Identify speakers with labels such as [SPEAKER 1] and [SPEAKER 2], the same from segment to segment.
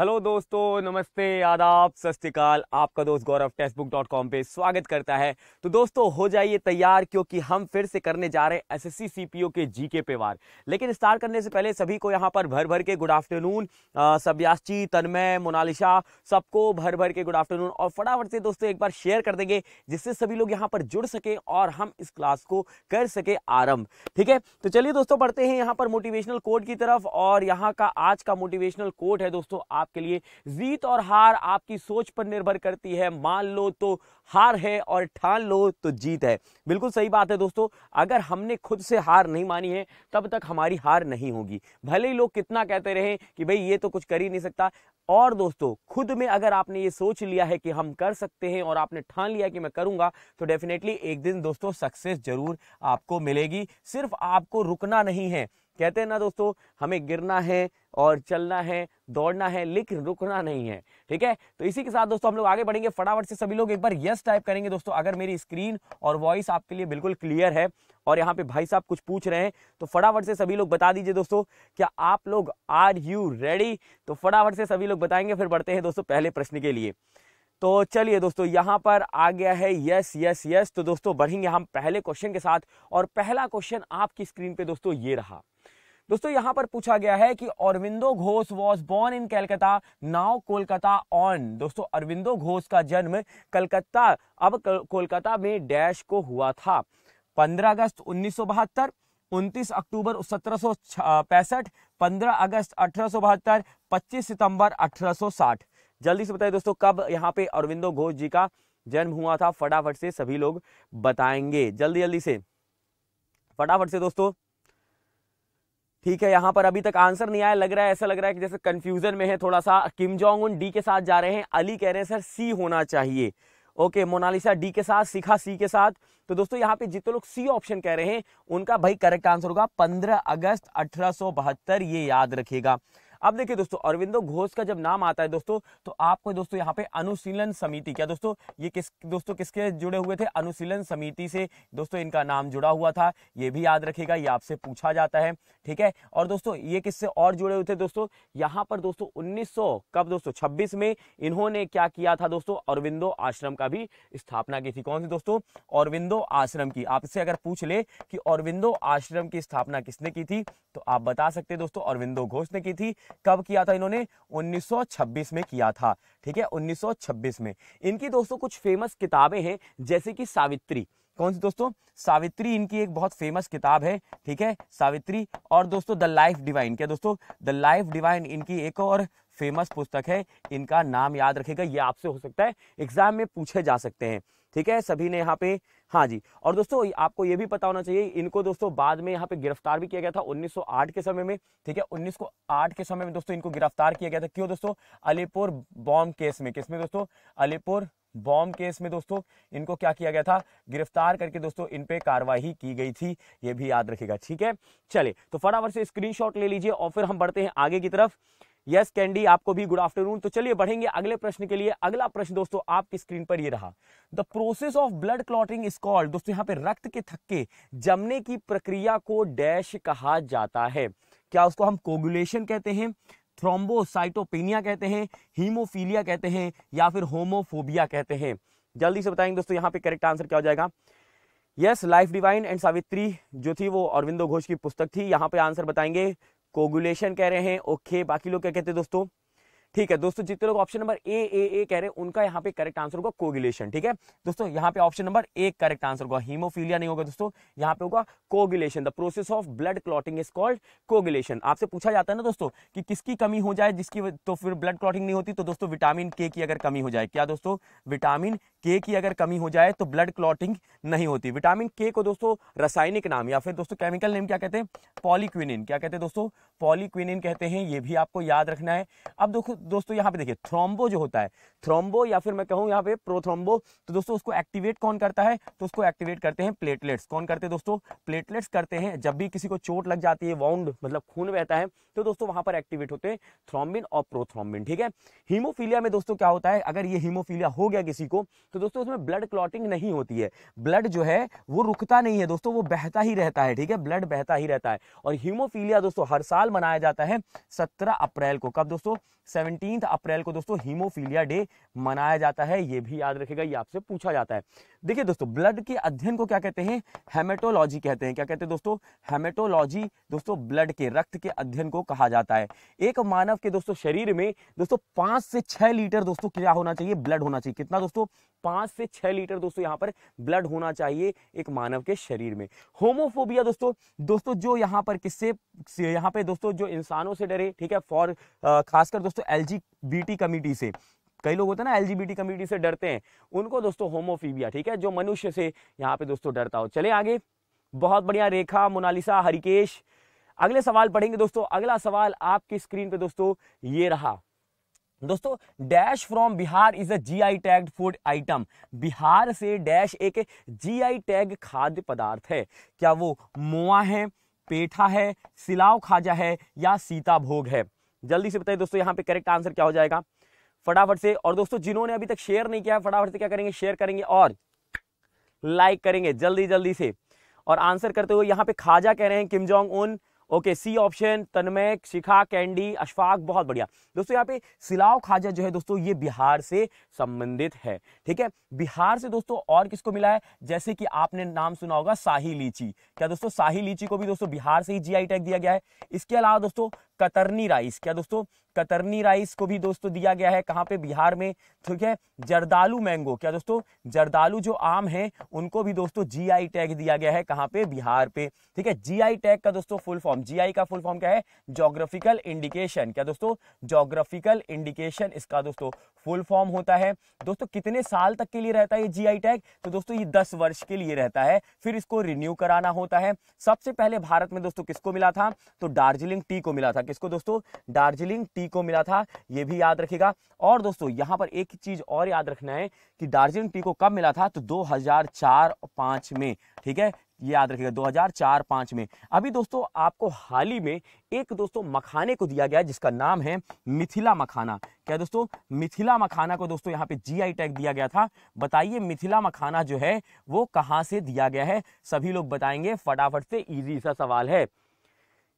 [SPEAKER 1] Hello दोस्तों नमस्ते आदाब सत आपका दोस्त Gaurav text book dot com पर स्वागत करता है तो दोस्तों हो जाइए तैयार क्योंकि हम फिर से करने जा रहे हैं एसएससी सीपीओ के जीके पे वार लेकिन स्टार्ट करने से पहले सभी को यहाँ पर भर भर के गुड आफ्टरनून सब्याची तन्मय मोनालिशा सबको भर भर के गुड आफ्टरनून और फटाफट से दोस्तों एक बार शेयर कर देंगे जिससे सभी लोग यहाँ पर जुड़ सकें और हम इस क्लास को कर सके आरम्भ ठीक है तो चलिए दोस्तों पढ़ते हैं यहाँ पर मोटिवेशनल कोड की तरफ और यहाँ का आज का मोटिवेशनल कोड है दोस्तों आपके लिए जीत और हार आपकी सोच पर निर्भर करती है मान लो तो हार है और ठान लो तो जीत है बिल्कुल सही बात है दोस्तों अगर हमने खुद से हार नहीं मानी है तब तक हमारी हार नहीं होगी भले ही लोग कितना कहते रहे कि भाई ये तो कुछ कर ही नहीं सकता और दोस्तों खुद में अगर आपने ये सोच लिया है कि हम कर सकते हैं और आपने ठान लिया कि मैं करूंगा तो डेफिनेटली एक दिन दोस्तों सक्सेस जरूर आपको मिलेगी सिर्फ आपको रुकना नहीं है कहते हैं ना दोस्तों हमें गिरना है और चलना है दौड़ना है लेकिन रुकना नहीं है ठीक है तो इसी के साथ दोस्तों हम लोग आगे बढ़ेंगे फटाफट से सभी लोग एक बार यस टाइप करेंगे दोस्तों अगर मेरी स्क्रीन और वॉइस आपके लिए बिल्कुल क्लियर है और यहाँ पे भाई साहब कुछ पूछ रहे हैं तो फटाफट से सभी लोग बता दीजिए दोस्तों क्या आप लोग आर यू रेडी तो फटाफट से सभी लोग बताएंगे फिर बढ़ते हैं दोस्तों पहले प्रश्न के लिए तो चलिए दोस्तों यहाँ पर आ गया है यस यस यस तो दोस्तों बढ़ेंगे हम पहले क्वेश्चन के साथ और पहला क्वेश्चन आपकी स्क्रीन पे दोस्तों ये रहा दोस्तों यहाँ पर पूछा गया है कि Aurobindo Ghosh was born in Calcutta now Kolkata on दोस्तों अरविंदो घोष का जन्म कलकत्ता अब कोलकाता में डैश को हुआ था 15 अगस्त उन्नीस सौ अक्टूबर सत्रह सौ पैंसठ पंद्रह अगस्त अठारह सौ बहत्तर पच्चीस सितंबर अठारह साठ जल्दी से बताइए दोस्तों कब यहाँ पे अरविंदो घोष जी का जन्म हुआ था फटाफट से सभी लोग बताएंगे जल्दी जल्दी से फटाफट से दोस्तों ठीक है यहाँ पर अभी तक आंसर नहीं आया लग रहा है ऐसा लग रहा है कि जैसे कंफ्यूजन में है थोड़ा सा किम जोंग उन डी के साथ जा रहे हैं अली कह रहे हैं सर सी होना चाहिए ओके मोनालिसा डी के साथ सिखा सी के साथ तो दोस्तों यहाँ पे जितने लोग सी ऑप्शन कह रहे हैं उनका भाई करेक्ट आंसर होगा 15 अगस्त अठारह ये याद रखिएगा अब देखिए दोस्तों अरविंदो घोष का जब नाम आता है दोस्तों तो आपको दोस्तों यहाँ पे अनुशीलन समिति क्या दोस्तों ये किस दोस्तों किसके जुड़े हुए थे अनुशीलन समिति से दोस्तों इनका नाम जुड़ा हुआ था ये भी याद रखेगा ये आपसे पूछा जाता है ठीक है और दोस्तों ये किससे और जुड़े हुए थे दोस्तों यहाँ पर दोस्तों उन्नीस कब दोस्तों छब्बीस में इन्होंने क्या किया था दोस्तों अरविंदो आश्रम का भी स्थापना की थी कौन सी दोस्तों अरविंदो आश्रम की आपसे अगर पूछ ले कि अरविंदो आश्रम की स्थापना किसने की थी तो आप बता सकते दोस्तों अरविंदो घोष ने की थी कब किया था इन्होंने 1926 में किया था ठीक है 1926 में इनकी दोस्तों कुछ फेमस किताबें हैं जैसे कि सावित्री कौन सी दोस्तों सावित्री इनकी एक बहुत फेमस किताब है ठीक है सावित्री और दोस्तों द लाइफ डिवाइन क्या दोस्तों द लाइफ डिवाइन इनकी एक और फेमस पुस्तक है इनका नाम याद रखेगा ये आपसे हो सकता है एग्जाम में पूछे जा सकते हैं ठीक है सभी ने यहाँ पे हाँ जी और दोस्तों आपको ये भी पता होना चाहिए इनको दोस्तों बाद में यहाँ पे गिरफ्तार भी किया गया था 1908 के समय में ठीक है 1908 के समय में दोस्तों इनको गिरफ्तार किया गया था क्यों दोस्तों अलीपुर बॉम्ब केस में किस में दोस्तों अलीपुर बॉम्ब केस में दोस्तों इनको क्या किया गया था गिरफ्तार करके दोस्तों इन पे कार्रवाई की गई थी ये भी याद रखेगा ठीक है चले तो फटाफट से स्क्रीनशॉट ले लीजिए और फिर हम बढ़ते हैं आगे की तरफ यस कैंडी आपको भी गुड आफ्टरनून तो चलिए बढ़ेंगे अगले प्रश्न के लिए अगला प्रश्न दोस्तों आपकी स्क्रीन पर ये रहा the process of blood clotting is called दोस्तों यहाँ पे रक्त के थक्के जमने की प्रक्रिया को डैश कहा जाता है क्या उसको हम कोगुलेशन कहते हैं थ्रोम्बोसाइटोपेनिया कहते हैं हीमोफीलिया कहते हैं या फिर होमोफोबिया कहते हैं जल्दी से बताएंगे दोस्तों यहाँ पे करेक्ट आंसर क्या हो जाएगा yes life divine and Savitri जो थी वो अरविंदो घोष की पुस्तक थी यहाँ पे आंसर बताएंगे कोगुलेशन कह रहे हैं ओके बाकी लोग क्या कहते हैं दोस्तों ठीक है दोस्तों जितने लोग ऑप्शन नंबर ए ए ए कह रहे हैं उनका यहाँ पे करेक्ट आंसर होगा कोगुलेशन ठीक है दोस्तों यहाँ पे option number A correct answer होगा हीमोफीलिया नहीं होगा दोस्तों यहाँ पे होगा coagulation the process of blood clotting is called coagulation आपसे पूछा जाता है ना दोस्तों कि किसकी कमी हो जाए जिसकी तो फिर ब्लड क्लॉटिंग नहीं होती तो दोस्तों विटामिन के की अगर कमी हो जाए क्या दोस्तों विटामिन के की अगर कमी हो जाए तो ब्लड क्लॉटिंग नहीं होती विटामिन के को दोस्तों रासायनिक नाम या फिर दोस्तों केमिकल नेम क्या कहते हैं पॉलीक्विनिन क्या कहते हैं दोस्तों पॉलीक्विनिन कहते हैं ये भी आपको याद रखना है अब देखो दोस्तों यहाँ पे देखिए थ्रोम्बो जो होता है थ्रोम्बो या फिर मैं कहूँ यहाँ पे प्रोथ्रोम्बो तो दोस्तों उसको एक्टिवेट कौन करता है तो उसको एक्टिवेट करते हैं प्लेटलेट्स कौन करते हैं दोस्तों प्लेटलेट्स करते हैं जब भी किसी को चोट लग जाती है वाउंड मतलब खून बहता है तो दोस्तों वहां पर एक्टिवेट होते हैं थ्रोम्बिन और प्रोथ्रोम्बिन ठीक है हीमोफीलिया में दोस्तों क्या होता है अगर ये हीमोफीलिया हो गया किसी को तो दोस्तों उसमें ब्लड क्लॉटिंग नहीं होती है ब्लड जो है वो रुकता नहीं है दोस्तों वो बहता ही रहता है ठीक है ब्लड बहता ही रहता है और हीमोफीलिया दोस्तों हर साल मनाया जाता है सत्रह अप्रैल को कब दोस्तों सेवनटीन अप्रैल को दोस्तों हीमोफीलिया डे मनाया जाता है ये भी याद रखेगा ये आपसे पूछा जाता है देखिए दोस्तों ब्लड के अध्ययन को क्या कहते हैं हेमेटोलॉजी कहते हैं क्या कहते हैं दोस्तों हेमेटोलॉजी दोस्तों ब्लड के रक्त के अध्ययन को कहा जाता है एक मानव के दोस्तों शरीर में दोस्तों पांच से छह लीटर दोस्तों क्या होना चाहिए ब्लड होना चाहिए कितना दोस्तों पांच से छह लीटर दोस्तों यहां पर ब्लड होना चाहिए एक मानव के शरीर में होमोफोबिया दोस्तों दोस्तों जो यहां पर किससे यहां पे दोस्तों जो इंसानों से डरे ठीक है फॉर खासकर दोस्तों एल कमेटी से कई लोग होते हैं ना एलजीबीटी कमेटी से डरते हैं उनको दोस्तों होमोफीबिया ठीक है जो मनुष्य से यहाँ पे दोस्तों डरता हो चले आगे बहुत बढ़िया रेखा मोनालिसा हरिकेश अगले सवाल पढ़ेंगे दोस्तों अगला सवाल आपकी स्क्रीन पे दोस्तों ये रहा दोस्तों dash from Bihar is a GI tag food item Bihar से डैश एक जीआई टैग खाद्य पदार्थ है क्या वो मोआ है पेठा है सिलाव खाजा है या भोग है जल्दी से बताइए दोस्तों यहाँ पे करेक्ट आंसर क्या हो जाएगा फटाफट से और दोस्तों जिन्होंने अभी तक शेयर नहीं किया है फटाफट से क्या करेंगे शेयर करेंगे और लाइक करेंगे जल्दी जल्दी से और आंसर करते हुए यहाँ पे खाजा कह रहे हैं Kim Jong Un okay C option Tanmay Shikha Candy Ashfaq बहुत बढ़िया दोस्तों यहाँ पे सिलाव खाजा जो है दोस्तों ये बिहार से संबंधित है ठीक है बिहार से दोस्तों और किसको मिला है जैसे कि आपने नाम सुना होगा शाही लीची क्या दोस्तों शाही लीची को भी दोस्तों बिहार से ही जीआई टैग दिया गया है इसके अलावा दोस्तों कतरनी राइस क्या दोस्तों कतरनी राइस को भी दोस्तों दिया गया है कहाँ पे बिहार में ठीक है जरदालू मैंगो क्या दोस्तों जरदालू जो आम है उनको भी दोस्तों जीआई टैग दिया गया है कहाँ पे बिहार पे ठीक है जीआई टैग का दोस्तों फुल फॉर्म जीआई का फुल फॉर्म क्या है जोग्राफिकल इंडिकेशन क्या दोस्तों जोग्राफिकल इंडिकेशन इसका दोस्तों फुल फॉर्म होता है दोस्तों कितने साल तक के लिए रहता है ये जीआई टैग तो दोस्तों ये दस वर्ष के लिए रहता है फिर इसको रिन्यू कराना होता है सबसे पहले भारत में दोस्तों किसको मिला था तो दार्जिलिंग टी को मिला था किसको दोस्तों दार्जिलिंग टी सी को मिला था ये भी याद रखेगा और दोस्तों यहाँ पर एक चीज और याद रखना है कि दार्जिलिंग टी को कब मिला था तो 2004 5 में ठीक है ये याद रखिएगा 2004-5 में अभी दोस्तों आपको हाल ही में एक दोस्तों मखाने को दिया गया जिसका नाम है मिथिला मखाना क्या दोस्तों मिथिला मखाना को दोस्तों यहाँ पे जीआई टैग दिया गया था बताइए मिथिला मखाना जो है वो कहाँ से दिया गया है सभी लोग बताएंगे फटाफट से इजी सा सवाल है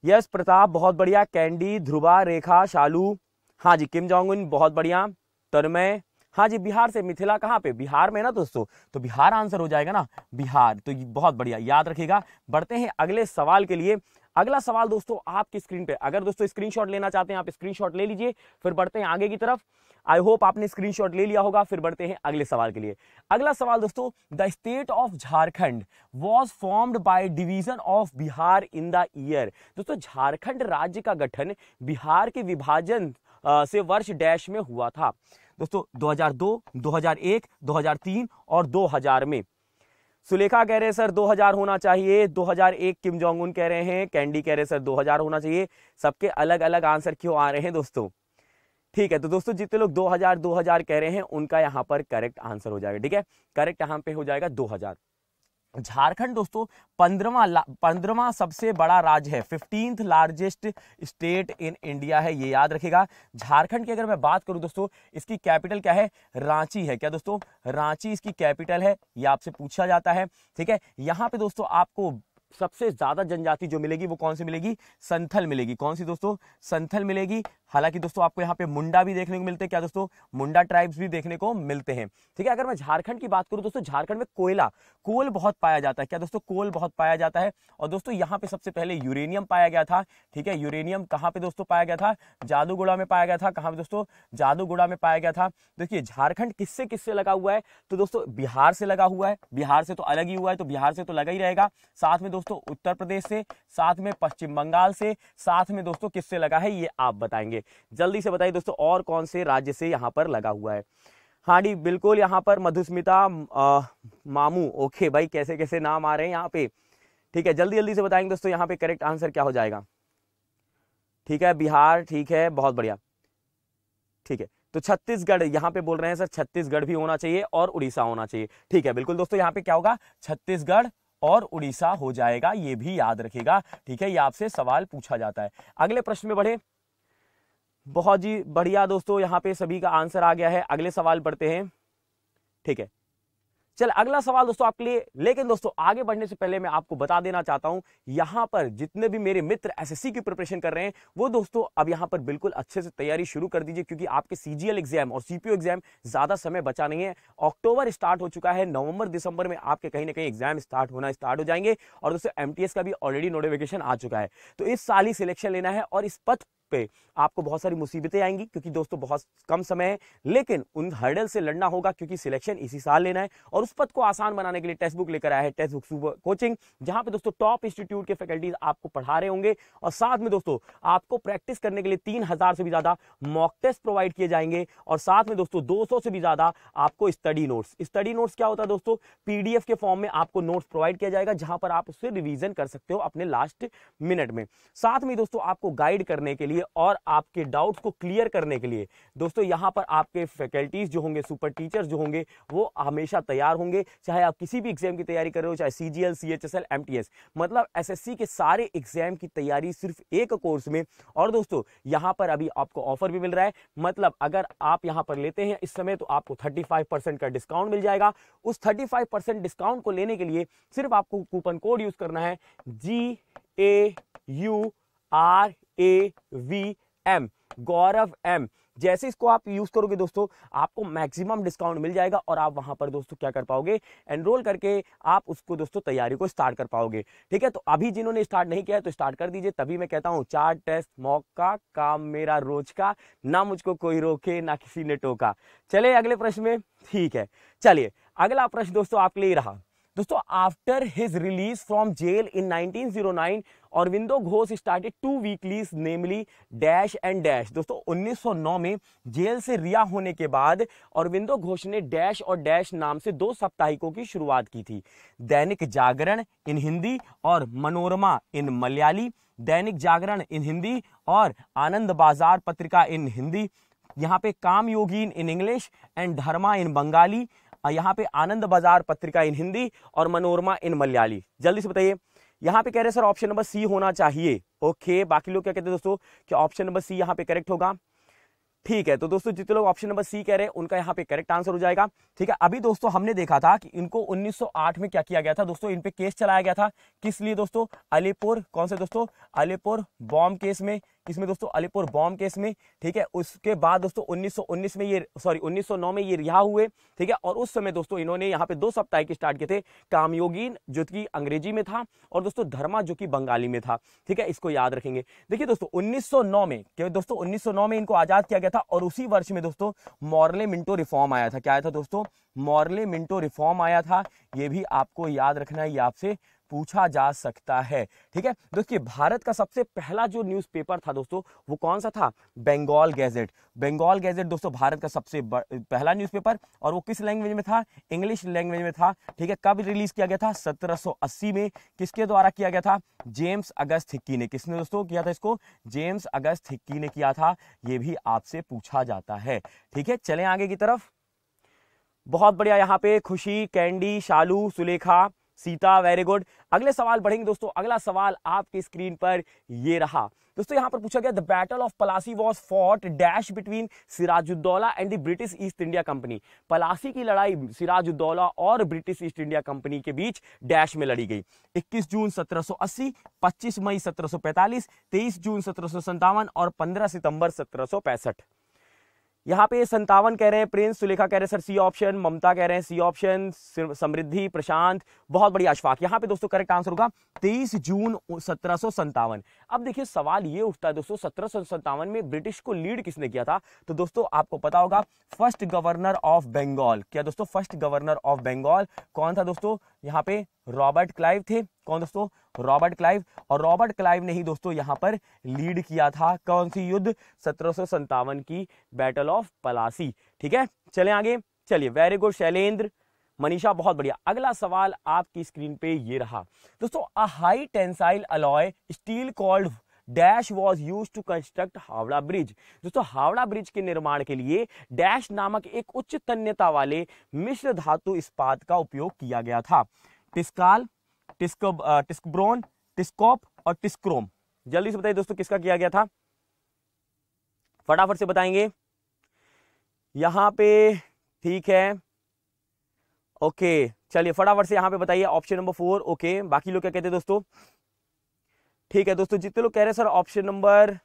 [SPEAKER 1] यस प्रताप बहुत बढ़िया कैंडी ध्रुवा रेखा शालू हाँ जी किम जोंग बहुत बढ़िया तरमय हाँ जी बिहार से मिथिला कहाँ पे बिहार में ना दोस्तों तो बिहार आंसर हो जाएगा ना बिहार तो बहुत बढ़िया याद रखिएगा बढ़ते हैं अगले सवाल के लिए अगला सवाल दोस्तों आपकी स्क्रीन पे अगर दोस्तों स्क्रीनशॉट लेना चाहते हैं आप स्क्रीनशॉट ले लीजिए फिर बढ़ते हैं आगे की तरफ आई होप आपने स्क्रीन ले लिया होगा फिर बढ़ते हैं अगले सवाल के लिए अगला सवाल दोस्तों the state of Jharkhand was formed by division of Bihar in the year दोस्तों झारखंड राज्य का गठन बिहार के विभाजन से वर्ष डैश में हुआ था दोस्तों 2002, 2001, 2003 और 2000 में सुलेखा कह रहे सर 2000 होना चाहिए 2001 किम जोंग उन कह रहे हैं कैंडी कह रहे सर 2000 होना चाहिए सबके अलग अलग आंसर क्यों आ रहे हैं दोस्तों ठीक है तो दोस्तों जितने लोग 2000 2000 कह रहे हैं उनका यहाँ पर करेक्ट आंसर हो जाएगा ठीक है करेक्ट यहाँ पे हो जाएगा 2000 झारखंड दोस्तों पंद्रवा पंद्रवा सबसे बड़ा राज्य है fifteenth largest state in India है ये याद रखेगा झारखंड की अगर मैं बात करूं दोस्तों इसकी कैपिटल क्या है रांची है क्या दोस्तों रांची इसकी कैपिटल है ये आपसे पूछा जाता है ठीक है यहाँ पे दोस्तों आपको सबसे ज्यादा जनजाति जो मिलेगी वो कौन सी मिलेगी संथल मिलेगी कौन सी दोस्तों संथल मिलेगी हालांकि दोस्तों आपको यहाँ पे मुंडा भी देखने को मिलते हैं क्या दोस्तों मुंडा ट्राइब्स भी देखने को मिलते हैं ठीक है अगर मैं झारखंड की बात करूँ दोस्तों झारखंड में कोयला कोल बहुत पाया जाता है क्या दोस्तों कोल बहुत पाया जाता है और दोस्तों यहाँ पे सबसे पहले यूरेनियम पाया गया था ठीक है यूरेनियम कहाँ पे दोस्तों पाया गया था जादूगुड़ा में पाया गया था कहाँ पे दोस्तों जादूगुड़ा में पाया गया था देखिए झारखंड किससे किससे लगा हुआ है तो दोस्तों बिहार से लगा हुआ है बिहार से तो अलग ही हुआ है तो बिहार से तो लगा ही रहेगा साथ में दोस्तों दोस्तों उत्तर प्रदेश से साथ में पश्चिम बंगाल से साथ में दोस्तों किससे लगा है ये आप बताएंगे जल्दी से बताइए दोस्तों और कौन से राज्य से यहाँ पर लगा हुआ है हाँ जी बिल्कुल यहाँ पर मधुस्मिता मामू ओके भाई कैसे कैसे नाम आ रहे हैं यहाँ पे ठीक है जल्दी जल्दी से बताएंगे दोस्तों यहाँ पे करेक्ट आंसर क्या हो जाएगा ठीक है बिहार ठीक है बहुत बढ़िया ठीक है तो छत्तीसगढ़ यहाँ पे बोल रहे हैं सर छत्तीसगढ़ भी होना चाहिए और उड़ीसा होना चाहिए ठीक है बिल्कुल दोस्तों यहाँ पे क्या होगा छत्तीसगढ़ और उड़ीसा हो जाएगा ये भी याद रखेगा ठीक है ये आपसे सवाल पूछा जाता है अगले प्रश्न में बढ़े बहुत जी बढ़िया दोस्तों यहाँ पे सभी का आंसर आ गया है अगले सवाल पढ़ते हैं ठीक है चल अगला सवाल दोस्तों आपके लिए लेकिन दोस्तों आगे बढ़ने से पहले मैं आपको बता देना चाहता हूं यहां पर जितने भी मेरे मित्र एसएससी की प्रिपरेशन कर रहे हैं वो दोस्तों अब यहां पर बिल्कुल अच्छे से तैयारी शुरू कर दीजिए क्योंकि आपके सीजीएल एग्जाम और सीपीओ एग्जाम ज्यादा समय बचा नहीं है अक्टूबर स्टार्ट हो चुका है नवंबर दिसंबर में आपके कहीं ना कहीं एग्जाम स्टार्ट होना स्टार्ट हो जाएंगे और दोस्तों एमटीएस का भी ऑलरेडी नोटिफिकेशन आ चुका है तो इस साल ही सिलेक्शन लेना है और इस पद पे आपको बहुत सारी मुसीबतें आएंगी क्योंकि दोस्तों बहुत कम समय है लेकिन उन हर्डल से लड़ना होगा क्योंकि सिलेक्शन इसी साल लेना है और उस पद को आसान बनाने के लिए टेक्स्ट बुक लेकर आया है टेक्स्ट बुक सुपर कोचिंग जहां पे दोस्तों टॉप इंस्टीट्यूट के फैकल्टीज आपको पढ़ा रहे होंगे और साथ में दोस्तों आपको प्रैक्टिस करने के लिए तीन हजार से भी ज्यादा मॉक टेस्ट प्रोवाइड किए जाएंगे और साथ में दोस्तों सौ से भी ज्यादा आपको स्टडी नोट्स स्टडी नोट्स क्या होता है दोस्तों पीडीएफ के फॉर्म में आपको नोट्स प्रोवाइड किया जाएगा जहां पर आप उससे रिविजन कर सकते हो अपने लास्ट मिनट में साथ में दोस्तों आपको गाइड करने के लिए लिए और आपके डाउट को क्लियर करने के लिए दोस्तों यहाँ पर आपके फैकल्टीज़ जो होंगे सुपर टीचर्स जो होंगे वो हमेशा तैयार होंगे चाहे आप किसी भी एग्जाम की तैयारी कर रहे हो चाहे सी जी एल मतलब एस के सारे एग्जाम की तैयारी सिर्फ एक कोर्स में और दोस्तों यहाँ पर अभी आपको ऑफर भी मिल रहा है मतलब अगर आप यहाँ पर लेते हैं इस समय तो आपको थर्टी का डिस्काउंट मिल जाएगा उस थर्टी डिस्काउंट को लेने के लिए सिर्फ आपको कूपन कोड यूज करना है G A U R A V M Gaurav M जैसे इसको आप यूज करोगे दोस्तों आपको मैक्सिमम डिस्काउंट मिल जाएगा और आप वहां पर दोस्तों क्या कर पाओगे एनरोल करके आप उसको दोस्तों तैयारी को स्टार्ट कर पाओगे ठीक है तो अभी जिन्होंने स्टार्ट नहीं किया है तो स्टार्ट कर दीजिए तभी मैं कहता हूँ चार टेस्ट मॉक का काम मेरा रोज का ना मुझको कोई रोके ना किसी ने टोका चले अगले प्रश्न में ठीक है चलिए अगला प्रश्न दोस्तों आपके लिए रहा दोस्तों after his release from jail in 1909 zero Aurobindo Ghosh started two weeklies namely dash and dash दोस्तों 1909 में जेल से रिहा होने के बाद अरविंदो घोष ने डैश और डैश नाम से दो साप्ताहिकों की शुरुआत की थी दैनिक जागरण इन हिंदी और मनोरमा इन मलयाली दैनिक जागरण इन हिंदी और आनंद बाजार पत्रिका इन हिंदी यहाँ पे काम Yogi in English and Dharma in Bengali यहाँ पे आनंद बाजार पत्रिका इन हिंदी और मनोरमा इन मलयाली जल्दी से बताइए यहाँ पे कह रहे सर ऑप्शन नंबर सी होना चाहिए ओके बाकी लोग क्या कहते हैं दोस्तों कि ऑप्शन नंबर सी यहाँ पे करेक्ट होगा ठीक है तो दोस्तों जितने लोग ऑप्शन नंबर सी कह रहे हैं उनका यहाँ पे करेक्ट आंसर हो जाएगा ठीक है अभी दोस्तों हमने देखा था कि इनको 1908 में क्या किया गया था दोस्तों इन पे केस चलाया गया था किस लिए दोस्तों अलीपुर कौन से दोस्तों अलीपुर बॉम्ब केस में इसमें दोस्तों अलीपुर बॉम्ब केस में ठीक है उसके बाद दोस्तों 1919 में ये सॉरी 1909 में ये रिहा हुए ठीक है और उस समय दोस्तों इन्होंने यहाँ पे दो के स्टार्ट किए थे कामयोगीन जो कि अंग्रेजी में था और दोस्तों धर्मा जो कि बंगाली में था ठीक है इसको याद रखेंगे देखिए दोस्तों उन्नीस में क्योंकि दोस्तों उन्नीस में इनको आजाद किया गया था और उसी वर्ष में दोस्तों मॉरले मिंटो रिफॉर्म आया था क्या आया था दोस्तों मॉरले मिंटो रिफॉर्म आया था ये भी आपको याद रखना है ये आपसे पूछा जा सकता है ठीक है देखिए भारत का सबसे पहला जो न्यूज़पेपर था दोस्तों वो कौन सा था बंगाल गैजेट बंगाल गैजेट दोस्तों भारत का सबसे पहला न्यूज़पेपर और वो किस लैंग्वेज में था इंग्लिश लैंग्वेज में था ठीक है कब रिलीज किया गया था 1780 में किसके द्वारा किया गया था जेम्स अगस्त हिक्की ने किसने दोस्तों किया था इसको जेम्स अगस्त हिक्की ने किया था ये भी आपसे पूछा जाता है ठीक है चले आगे की तरफ बहुत बढ़िया यहाँ पे Khushi Candy Shalu Sulekha Sita very good अगले सवाल बढ़ेंगे दोस्तों अगला सवाल आपकी स्क्रीन पर ये रहा दोस्तों यहां पर पूछा गया the battle of Plassey was fought dash between Sirajuddaulah and the British East India Company Plassey की लड़ाई सिराजुद्दौला और ब्रिटिश ईस्ट इंडिया कंपनी के बीच डैश में लड़ी गई 21 जून 1780 25 मई 1745 23 जून सत्रह और 15 सितंबर सत्रह यहाँ पे संतावन कह रहे हैं प्रिंस सुलेखा कह रहे हैं सर सी ऑप्शन ममता कह रहे हैं सी ऑप्शन समृद्धि प्रशांत बहुत बड़ी अशफाक यहाँ पे दोस्तों करेक्ट आंसर होगा तेईस जून सत्रह अब देखिए सवाल ये उठता है दोस्तों सत्रह में ब्रिटिश को लीड किसने किया था तो दोस्तों आपको पता होगा फर्स्ट गवर्नर ऑफ बंगाल क्या दोस्तों फर्स्ट गवर्नर ऑफ बंगाल कौन था दोस्तों यहाँ पे रॉबर्ट क्लाइव थे कौन दोस्तों रॉबर्ट क्लाइव और रॉबर्ट क्लाइव ने ही दोस्तों यहाँ पर लीड किया था कौन सी युद्ध सत्रह की बैटल ऑफ पलासी ठीक है चले आगे चलिए वेरी गुड शैलेंद्र मनीषा बहुत बढ़िया अगला सवाल आपकी स्क्रीन पे ये रहा दोस्तों a high tensile alloy steel called dash was used to construct Howrah bridge दोस्तों हावड़ा ब्रिज के निर्माण के लिए डैश नामक एक उच्च तन्यता वाले मिश्र धातु इस्पात का उपयोग किया गया था टिस्काल टिस्क्रोन टिस्कोप और टिस्क्रोम जल्दी से बताइए दोस्तों किसका किया गया था फटाफट से बताएंगे यहां पे ठीक है ओके चलिए फटाफट से यहां पे बताइए ऑप्शन नंबर फोर ओके बाकी लोग क्या कहते हैं दोस्तों ठीक है दोस्तों जितने लोग कह रहे हैं sir option number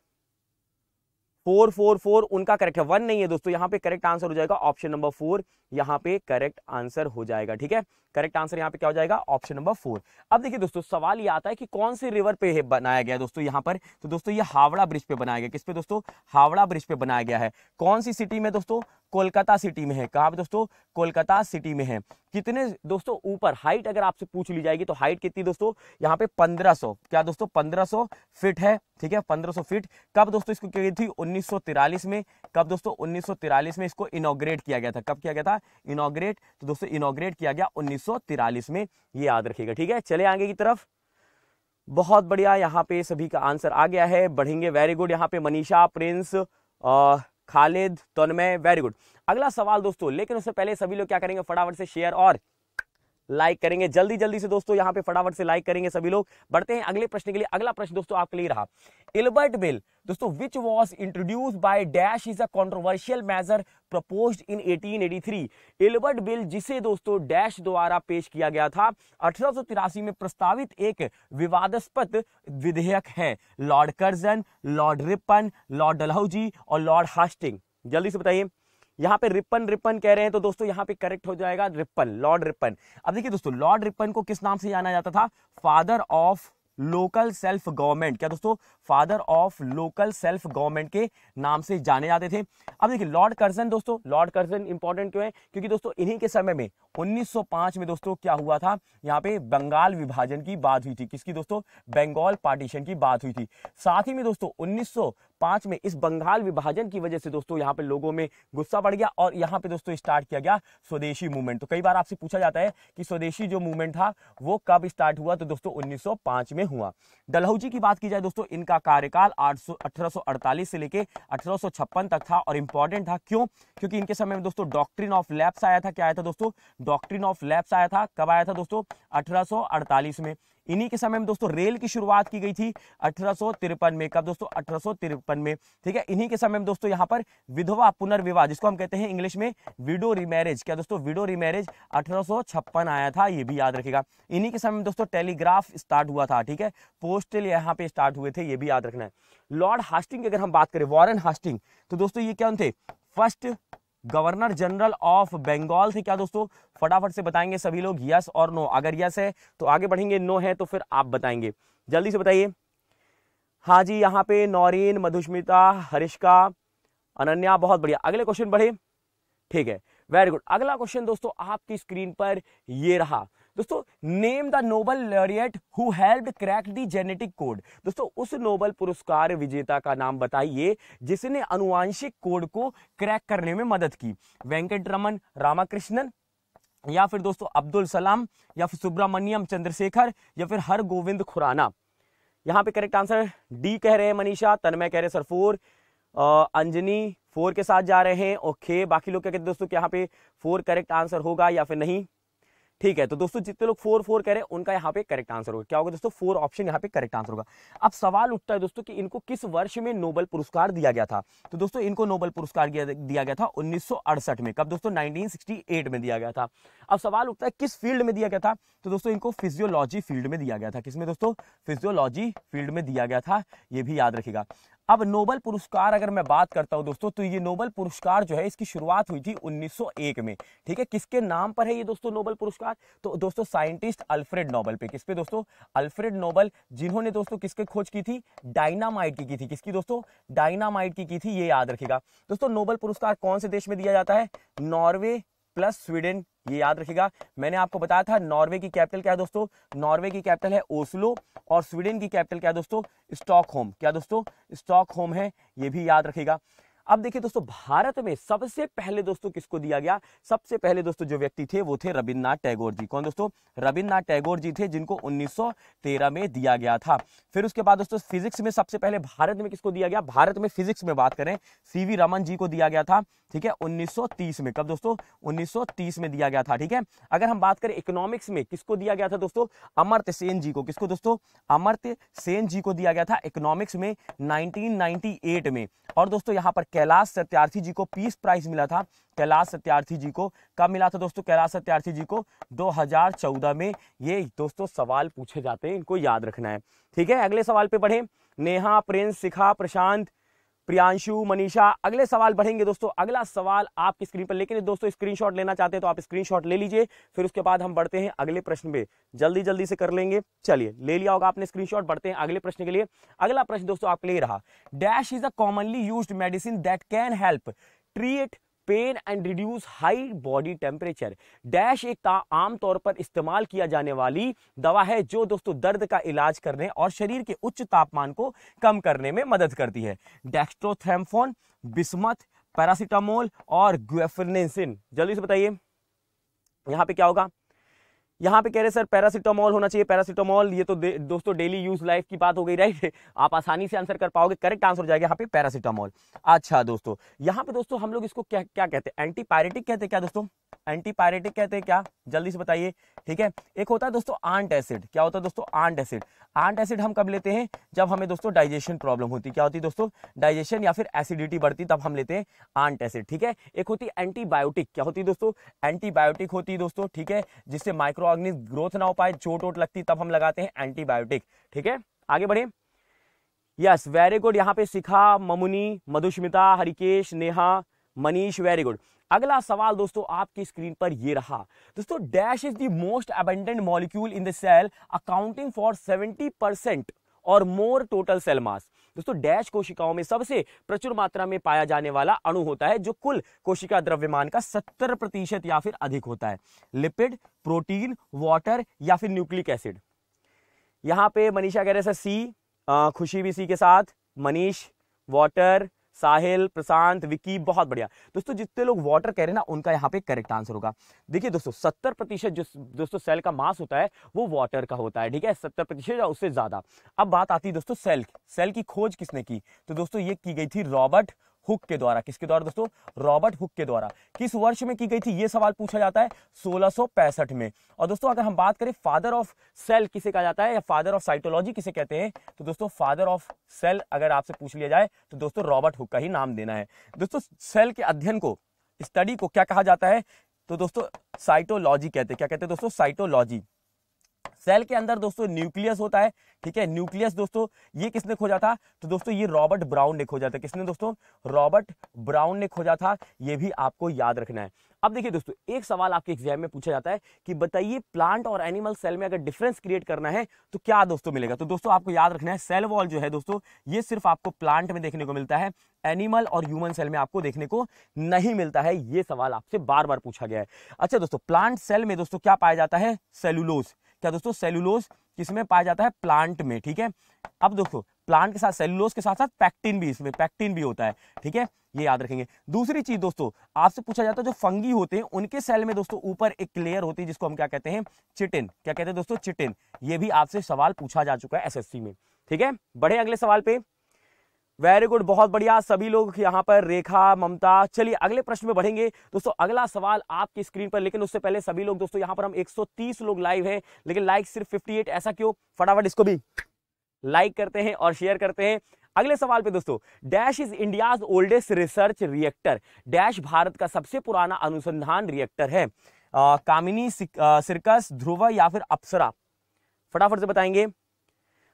[SPEAKER 1] four four four उनका करेक्ट है वन नहीं है दोस्तों यहाँ पे करेक्ट आंसर हो जाएगा ऑप्शन नंबर फोर यहाँ पे करेक्ट आंसर हो जाएगा ठीक है करेक्ट आंसर यहाँ पे क्या हो जाएगा ऑप्शन नंबर फोर अब देखिए दोस्तों सवाल ये आता है कि कौन से रिवर पे बनाया गया दोस्तों यहाँ पर तो दोस्तों ये हावड़ा ब्रिज पे बनाया गया किस पे दोस्तों हावड़ा ब्रिज पे बनाया गया है कौन सी सिटी में दोस्तों कोलकाता सिटी में है कहाँ पे दोस्तों कोलकाता सिटी में है कितने दोस्तों ऊपर हाइट अगर आपसे पूछ ली जाएगी तो हाइट कितनी दोस्तों यहाँ पे 1500 क्या दोस्तों 1500 फीट है ठीक है 1500 फीट कब दोस्तों इसको क्या थी 1943 में कब दोस्तों 1943 में इसको इनोग्रेट किया गया था कब किया गया था इनोग्रेट तो दोस्तों इनोग्रेट किया गया उन्नीस में ये याद रखेगा ठीक है चले आगे की तरफ बहुत बढ़िया यहाँ पे सभी का आंसर आ गया है बढ़ेंगे वेरी गुड यहाँ पे Manisha Prince Khalid Tanmay very good अगला सवाल दोस्तों लेकिन उससे पहले सभी लोग क्या करेंगे फटाफट से शेयर और लाइक करेंगे जल्दी जल्दी से दोस्तों यहाँ पे फटाफट से लाइक करेंगे सभी लोग बढ़ते हैं अगले प्रश्न के लिए अगला प्रश्न दोस्तों आपके लिए रहा इल्बर्ट बिल दोस्तों which was introduce by dash is a controversial measure propose in 1883 Ilbert bill जिसे दोस्तों डैश द्वारा पेश किया गया था अठारह में प्रस्तावित एक विवादस्पद विधेयक है lord Curzon lord Ripon lord Dalhousie और लॉर्ड हास्टिंग जल्दी से बताइए यहाँ पे रिपन रिपन कह रहे हैं तो दोस्तों यहाँ पे करेक्ट हो जाएगा रिपन लॉर्ड रिपन अब देखिए दोस्तों लॉर्ड रिपन को किस नाम से जाना जाता था father of local self government क्या दोस्तों father of local self government के नाम से जाने जाते थे अब देखिए लॉर्ड कर्जन दोस्तों लॉर्ड कर्जन इंपॉर्टेंट क्यों है क्योंकि दोस्तों इन्हीं के समय में 1905 में दोस्तों क्या हुआ था यहाँ पे बंगाल विभाजन की बात हुई थी किसकी दोस्तों बंगाल पार्टीशन की बात हुई थी साथ ही में दोस्तों उन्नीस पांच में इस बंगाल विभाजन की वजह से दोस्तों यहां पे लोगों में गुस्सा बढ़ गया और यहां पे दोस्तों स्टार्ट किया गया स्वदेशी मूवमेंट तो कई बार आपसे पूछा जाता है कि स्वदेशी जो मूवमेंट था वो कब स्टार्ट हुआ तो दोस्तों 1905 में हुआ डलहौजी की बात की जाए दोस्तों इनका कार्यकाल अठारह से लेके अठारह तक था और इंपॉर्टेंट था क्यों क्योंकि इनके समय में दोस्तों डॉक्ट्रिन ऑफ लैब्स आया था क्या आया था दोस्तों डॉक्ट्रिन ऑफ लैब्स आया था कब आया था दोस्तों अठारह में इन्हीं के समय में दोस्तों रेल की शुरुआत की गई थी अठारह में कब दोस्तों अठारह में ठीक है इन्हीं के समय में दोस्तों यहाँ पर विधवा पुनर्विवाह जिसको हम कहते हैं इंग्लिश में विडो रिमैरिज क्या दोस्तों विडो रिमैरिज अठारह आया था ये भी याद रखेगा इन्हीं के समय में दोस्तों टेलीग्राफ स्टार्ट हुआ था ठीक है पोस्टल यहाँ पे स्टार्ट हुए थे ये भी याद रखना है लॉर्ड हास्टिंग की अगर हम बात करें वॉरन हास्टिंग तो दोस्तों ये क्या थे first governor general of Bengal थे क्या दोस्तों फटाफट से बताएंगे सभी लोग यस और नो अगर यस है तो आगे बढ़ेंगे नो है तो फिर आप बताएंगे जल्दी से बताइए हाँ जी यहाँ पे नौरीन मधुस्मिता हरिश्का अनन्या बहुत बढ़िया अगले क्वेश्चन बढ़े ठीक है वेरी गुड अगला क्वेश्चन दोस्तों आपकी स्क्रीन पर ये रहा दोस्तों name the noble laureate who help crack the genetic code दोस्तों उस नोबल पुरस्कार विजेता का नाम बताइए जिसने अनुवांशिक कोड को क्रैक करने में मदद की वेंकट रमन रामाकृष्णन या फिर दोस्तों अब्दुल सलाम या फिर सुब्रमण्यम चंद्रशेखर या फिर हर गोविंद खुराना यहाँ पे करेक्ट आंसर डी कह रहे हैं मनीषा तन्मय कह रहे सरफोर अंजनी फोर के साथ जा रहे हैं ओके बाकी लोग क्या कहते दोस्तों यहाँ पे फोर करेक्ट आंसर होगा या फिर नहीं ठीक है तो दोस्तों जितने लोग फोर फोर कह रहे हैं उनका यहाँ पे करेक्ट आंसर होगा क्या होगा दोस्तों फोर ऑप्शन यहाँ पे करेक्ट आंसर होगा अब सवाल उठता है दोस्तों कि इनको किस वर्ष में नोबल पुरस्कार दिया गया था तो दोस्तों इनको नोबल पुरस्कार दिया गया था उन्नीस में कब दोस्तों नाइनटीन में दिया गया था अब सवाल उठता है किस फील्ड में दिया गया था तो दोस्तों इनको फिजियोलॉजी फील्ड में दिया गया था किसमें दोस्तों फिजियोलॉजी फील्ड में दिया गया था ये भी याद रखेगा अब नोबल पुरस्कार अगर मैं बात करता हूँ दोस्तों तो ये नोबल पुरस्कार जो है इसकी शुरुआत हुई थी 1901 में ठीक है किसके नाम पर है ये दोस्तों नोबल पुरस्कार तो दोस्तों साइंटिस्ट अल्फ्रेड नोबल पे किस पे दोस्तों अल्फ्रेड नोबल जिन्होंने दोस्तों किसके खोज की थी डायनामाइट की की थी किसकी दोस्तों डायनामाइट की की थी ये याद रखेगा दोस्तों नोबल पुरस्कार कौन से देश में दिया जाता है नॉर्वे प्लस स्वीडन ये याद रखिएगा मैंने आपको बताया था नॉर्वे की कैपिटल क्या है दोस्तों नॉर्वे की कैपिटल है ओस्लो और स्वीडन की कैपिटल क्या है दोस्तों स्टॉकहोम क्या दोस्तों स्टॉकहोम है ये भी याद रखेगा अब देखिए दोस्तों भारत में सबसे पहले दोस्तों किसको दिया गया सबसे पहले दोस्तों जो व्यक्ति थे वो थे रविन्द्रनाथ टैगोर जी कौन दोस्तों रविन्द्रनाथ टैगोर जी थे जिनको 1913 में दिया गया था फिर उसके बाद दोस्तों फिजिक्स में सबसे पहले भारत में किसको दिया गया भारत में फिजिक्स में बात करें सी रमन जी को दिया गया था ठीक है 1930 में कब दोस्तों 1930 में दिया गया था ठीक है अगर हम बात करें इकोनॉमिक्स में किसको दिया गया था दोस्तों अमर्त सेन जी को किसको दोस्तों अमर्त सेन जी को दिया गया था इकोनॉमिक्स में 1998 में और दोस्तों यहां पर कैलाश सत्यार्थी जी को पीस प्राइज मिला था कैलाश सत्यार्थी जी को कब मिला था दोस्तों कैलाश सत्यार्थी जी को 2014 में ये दोस्तों सवाल पूछे जाते हैं इनको याद रखना है ठीक है अगले सवाल पे पढ़े नेहा प्रिंस शिखा प्रशांत प्रियांशु मनीषा अगले सवाल बढ़ेंगे दोस्तों अगला सवाल आपकी स्क्रीन पर लेकिन दोस्तों स्क्रीनशॉट लेना चाहते हैं तो आप स्क्रीनशॉट ले लीजिए फिर उसके बाद हम बढ़ते हैं अगले प्रश्न पे जल्दी जल्दी से कर लेंगे चलिए ले लिया होगा आपने स्क्रीनशॉट बढ़ते हैं अगले प्रश्न के लिए अगला प्रश्न दोस्तों आपके लिए रहा dash is a commonly use medicine that can help treat pain and reduce high body temperature dash एक तौर पर इस्तेमाल किया जाने वाली दवा है जो दोस्तों दर्द का इलाज करने और शरीर के उच्च तापमान को कम करने में मदद करती है डेक्स्ट्रोथेम्फोन बिस्मत पैरासिटामोल और ग्वेफिनेसिन जल्दी से बताइए यहाँ पे क्या होगा यहाँ पे कह रहे सर पैरासिटामोल होना चाहिए पैरासिटामोल ये तो दोस्तों डेली यूज लाइफ की बात हो गई राइट आप आसानी से आंसर कर पाओगे करेक्ट आंसर हो जाएगा यहाँ पे पैरासिटामोल अच्छा दोस्तों यहाँ पे दोस्तों हम लोग इसको क्या क्या कहते हैं एंटीपायरेटिक कहते हैं क्या दोस्तों एंटीपायरेटिक कहते हैं क्या जल्दी से बताइए ठीक है एक होता है दोस्तों आंट एसिड क्या होता है दोस्तों आंट एसिड आंट एसिड हम कब लेते हैं जब हमें दोस्तों डाइजेशन प्रॉब्लम होती क्या होती है दोस्तों डाइजेशन या फिर एसिडिटी बढ़ती तब हम लेते हैं आंट एसिड ठीक है एक होती है एंटीबायोटिक क्या होती है दोस्तों एंटीबायोटिक होती है दोस्तों ठीक है जिससे माइक्रो ऑर्गेनिज ग्रोथ ना हो पाए चोट वोट लगती तब हम लगाते हैं एंटीबायोटिक ठीक है आगे बढ़े यस वेरी गुड यहाँ पे शिखा ममुनी मधुस्मिता हरिकेश नेहा मनीष वेरी गुड अगला सवाल दोस्तों आपकी स्क्रीन पर ये रहा दोस्तों dash is the most abundant molecule in the cell accounting for 70 percent और मोर टोटल सेल मास दोस्तों डैश कोशिकाओं में सबसे प्रचुर मात्रा में पाया जाने वाला अणु होता है जो कुल कोशिका द्रव्यमान का सत्तर प्रतिशत या फिर अधिक होता है लिपिड प्रोटीन वाटर या फिर न्यूक्लिक एसिड यहां पे मनीषा कह रहे सर सी खुशी भी सी के साथ मनीष वाटर साहिल प्रशांत विकी बहुत बढ़िया दोस्तों जितने लोग वाटर कह रहे हैं ना उनका यहाँ पे करेक्ट आंसर होगा देखिए दोस्तों सत्तर प्रतिशत जो दोस्तों सेल का मास होता है वो वाटर का होता है ठीक है सत्तर प्रतिशत या उससे ज्यादा अब बात आती है दोस्तों सेल सेल की खोज किसने की तो दोस्तों ये की गई थी रॉबर्ट हुक के द्वारा किसके द्वारा दोस्तों रॉबर्ट हुक के द्वारा किस वर्ष में की गई थी ये सवाल पूछा जाता है सोलह में और दोस्तों अगर हम बात करें फादर ऑफ सेल किसे कहा जाता है या फादर ऑफ साइटोलॉजी किसे कहते हैं तो दोस्तों फादर ऑफ सेल अगर आपसे पूछ लिया जाए तो दोस्तों रॉबर्ट हुक का ही नाम देना है दोस्तों सेल के अध्ययन को स्टडी को क्या कहा जाता है तो दोस्तों साइटोलॉजी कहते हैं क्या कहते हैं दोस्तों साइटोलॉजी सेल के अंदर दोस्तों न्यूक्लियस होता है ठीक है न्यूक्लियस दोस्तों ये किसने खोजा था तो दोस्तों ये रॉबर्ट ब्राउन ने खोजा था किसने दोस्तों रॉबर्ट ब्राउन ने खोजा था ये भी आपको याद रखना है अब देखिए दोस्तों एक सवाल आपके एग्जाम में पूछा जाता है कि बताइए प्लांट और एनिमल सेल में अगर डिफरेंस क्रिएट करना है तो क्या दोस्तों मिलेगा तो दोस्तों आपको याद रखना है सेल वॉल जो है दोस्तों ये सिर्फ आपको प्लांट में देखने को मिलता है एनिमल और ह्यूमन सेल में आपको देखने को नहीं मिलता है ये सवाल आपसे बार बार पूछा गया है अच्छा दोस्तों प्लांट सेल में दोस्तों क्या पाया जाता है सेलुलोज क्या दोस्तों सेलुलोज किसमें पाया जाता है प्लांट में ठीक है अब देखो प्लांट के साथ सेलुलोज के साथ साथ पैक्टिन भी इसमें पैक्टिन भी होता है ठीक है ये याद रखेंगे दूसरी चीज दोस्तों आपसे पूछा जाता है जो फंगी होते हैं उनके सेल में दोस्तों ऊपर एक लेयर होती है जिसको हम क्या कहते हैं चिटिन क्या कहते हैं दोस्तों चिटिन ये भी आपसे सवाल पूछा जा चुका है एस में ठीक है बढ़े अगले सवाल पे वेरी गुड बहुत बढ़िया सभी लोग यहाँ पर रेखा ममता चलिए अगले प्रश्न में बढ़ेंगे दोस्तों अगला सवाल आपकी स्क्रीन पर लेकिन उससे पहले सभी लोग दोस्तों यहाँ पर हम 130 लोग लाइव हैं लेकिन लाइक सिर्फ 58 ऐसा क्यों फटाफट इसको भी लाइक करते हैं और शेयर करते हैं अगले सवाल पे दोस्तों dash is India oldest research reactor dash Bharat का सबसे पुराना अनुसंधान रिएक्टर है आ, कामिनी सिक, आ, सिरकस ध्रुव या फिर अप्सरा फटाफट से बताएंगे